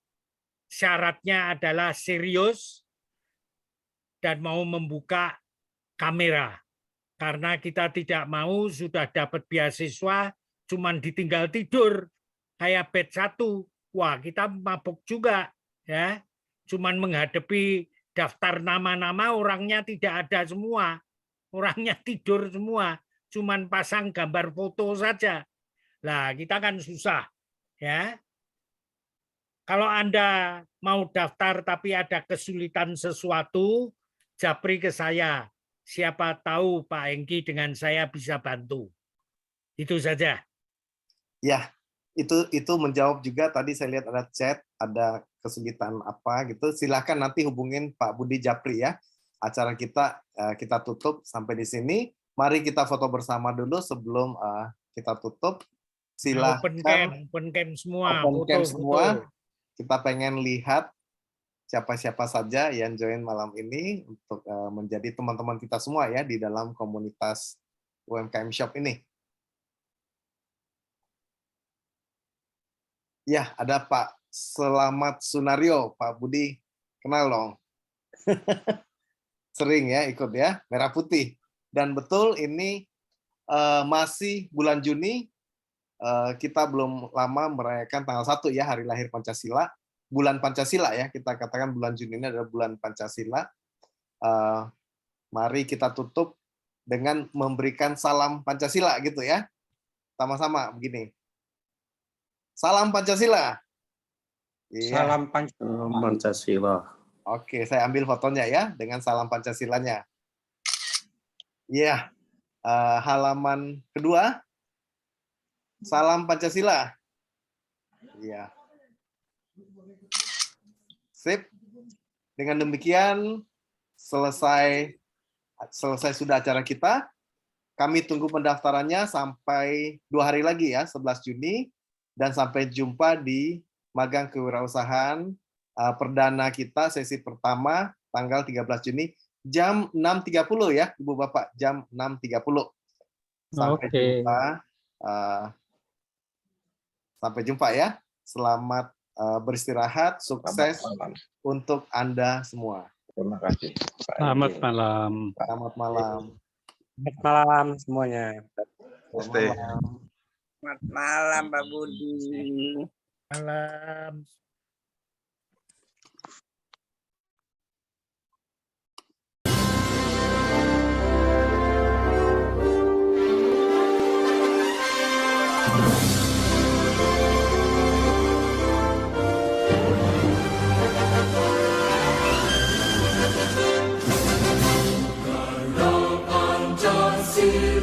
Syaratnya adalah serius dan mau membuka kamera. Karena kita tidak mau sudah dapat beasiswa, cuman ditinggal tidur kayak bed satu. Wah, kita mabuk juga ya. Cuman menghadapi daftar nama-nama orangnya tidak ada semua. Orangnya tidur semua, cuman pasang gambar foto saja lah kita kan susah. Ya. Kalau Anda mau daftar tapi ada kesulitan sesuatu, japri ke saya. Siapa tahu Pak Engki dengan saya bisa bantu. Itu saja. Ya, itu itu menjawab juga tadi saya lihat ada chat, ada kesulitan apa gitu. Silahkan nanti hubungin Pak Budi Japri ya. Acara kita eh, kita tutup sampai di sini. Mari kita foto bersama dulu sebelum eh, kita tutup silahkan open kan camp, open camp semua, open foto, camp semua. Foto. Kita pengen lihat siapa-siapa saja yang join malam ini untuk eh, menjadi teman-teman kita semua ya di dalam komunitas UMKM Shop ini. Ya, ada Pak Selamat Sunario, Pak Budi kenal dong. [laughs] Sering ya ikut ya, merah putih. Dan betul ini eh, masih bulan Juni Eh, kita belum lama merayakan tanggal 1 ya hari lahir Pancasila, bulan Pancasila ya kita katakan bulan Juni ini adalah bulan Pancasila. Eh, mari kita tutup dengan memberikan salam Pancasila gitu ya, sama-sama begini. Salam Pancasila. Iya. Salam Pancasila. Oke, saya ambil fotonya ya dengan salam Pancasilanya. ya halaman kedua Salam Pancasila. Iya. Sip. Dengan demikian selesai selesai sudah acara kita. Kami tunggu pendaftarannya sampai dua hari lagi ya, 11 Juni dan sampai jumpa di magang kewirausahaan uh, perdana kita sesi pertama tanggal 13 Juni jam 6.30 ya Ibu Bapak jam 6.30. Sampai okay. jumpa. Uh, Sampai jumpa ya. Selamat uh, beristirahat, sukses Selamat untuk Anda semua. Terima kasih. Selamat malam. Selamat malam. Selamat malam semuanya. Selamat malam, Selamat malam, Pak Budi. Malam.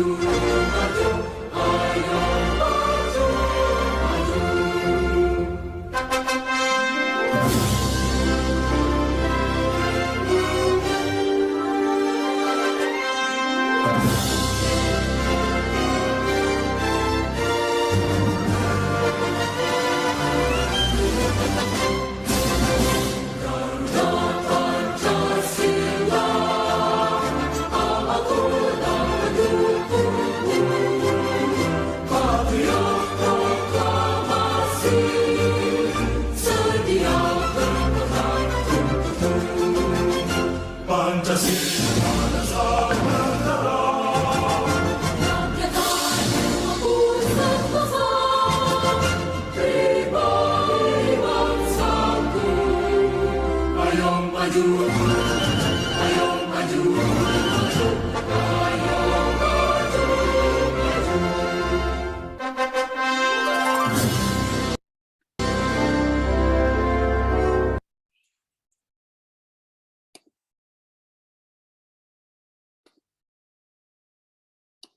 Música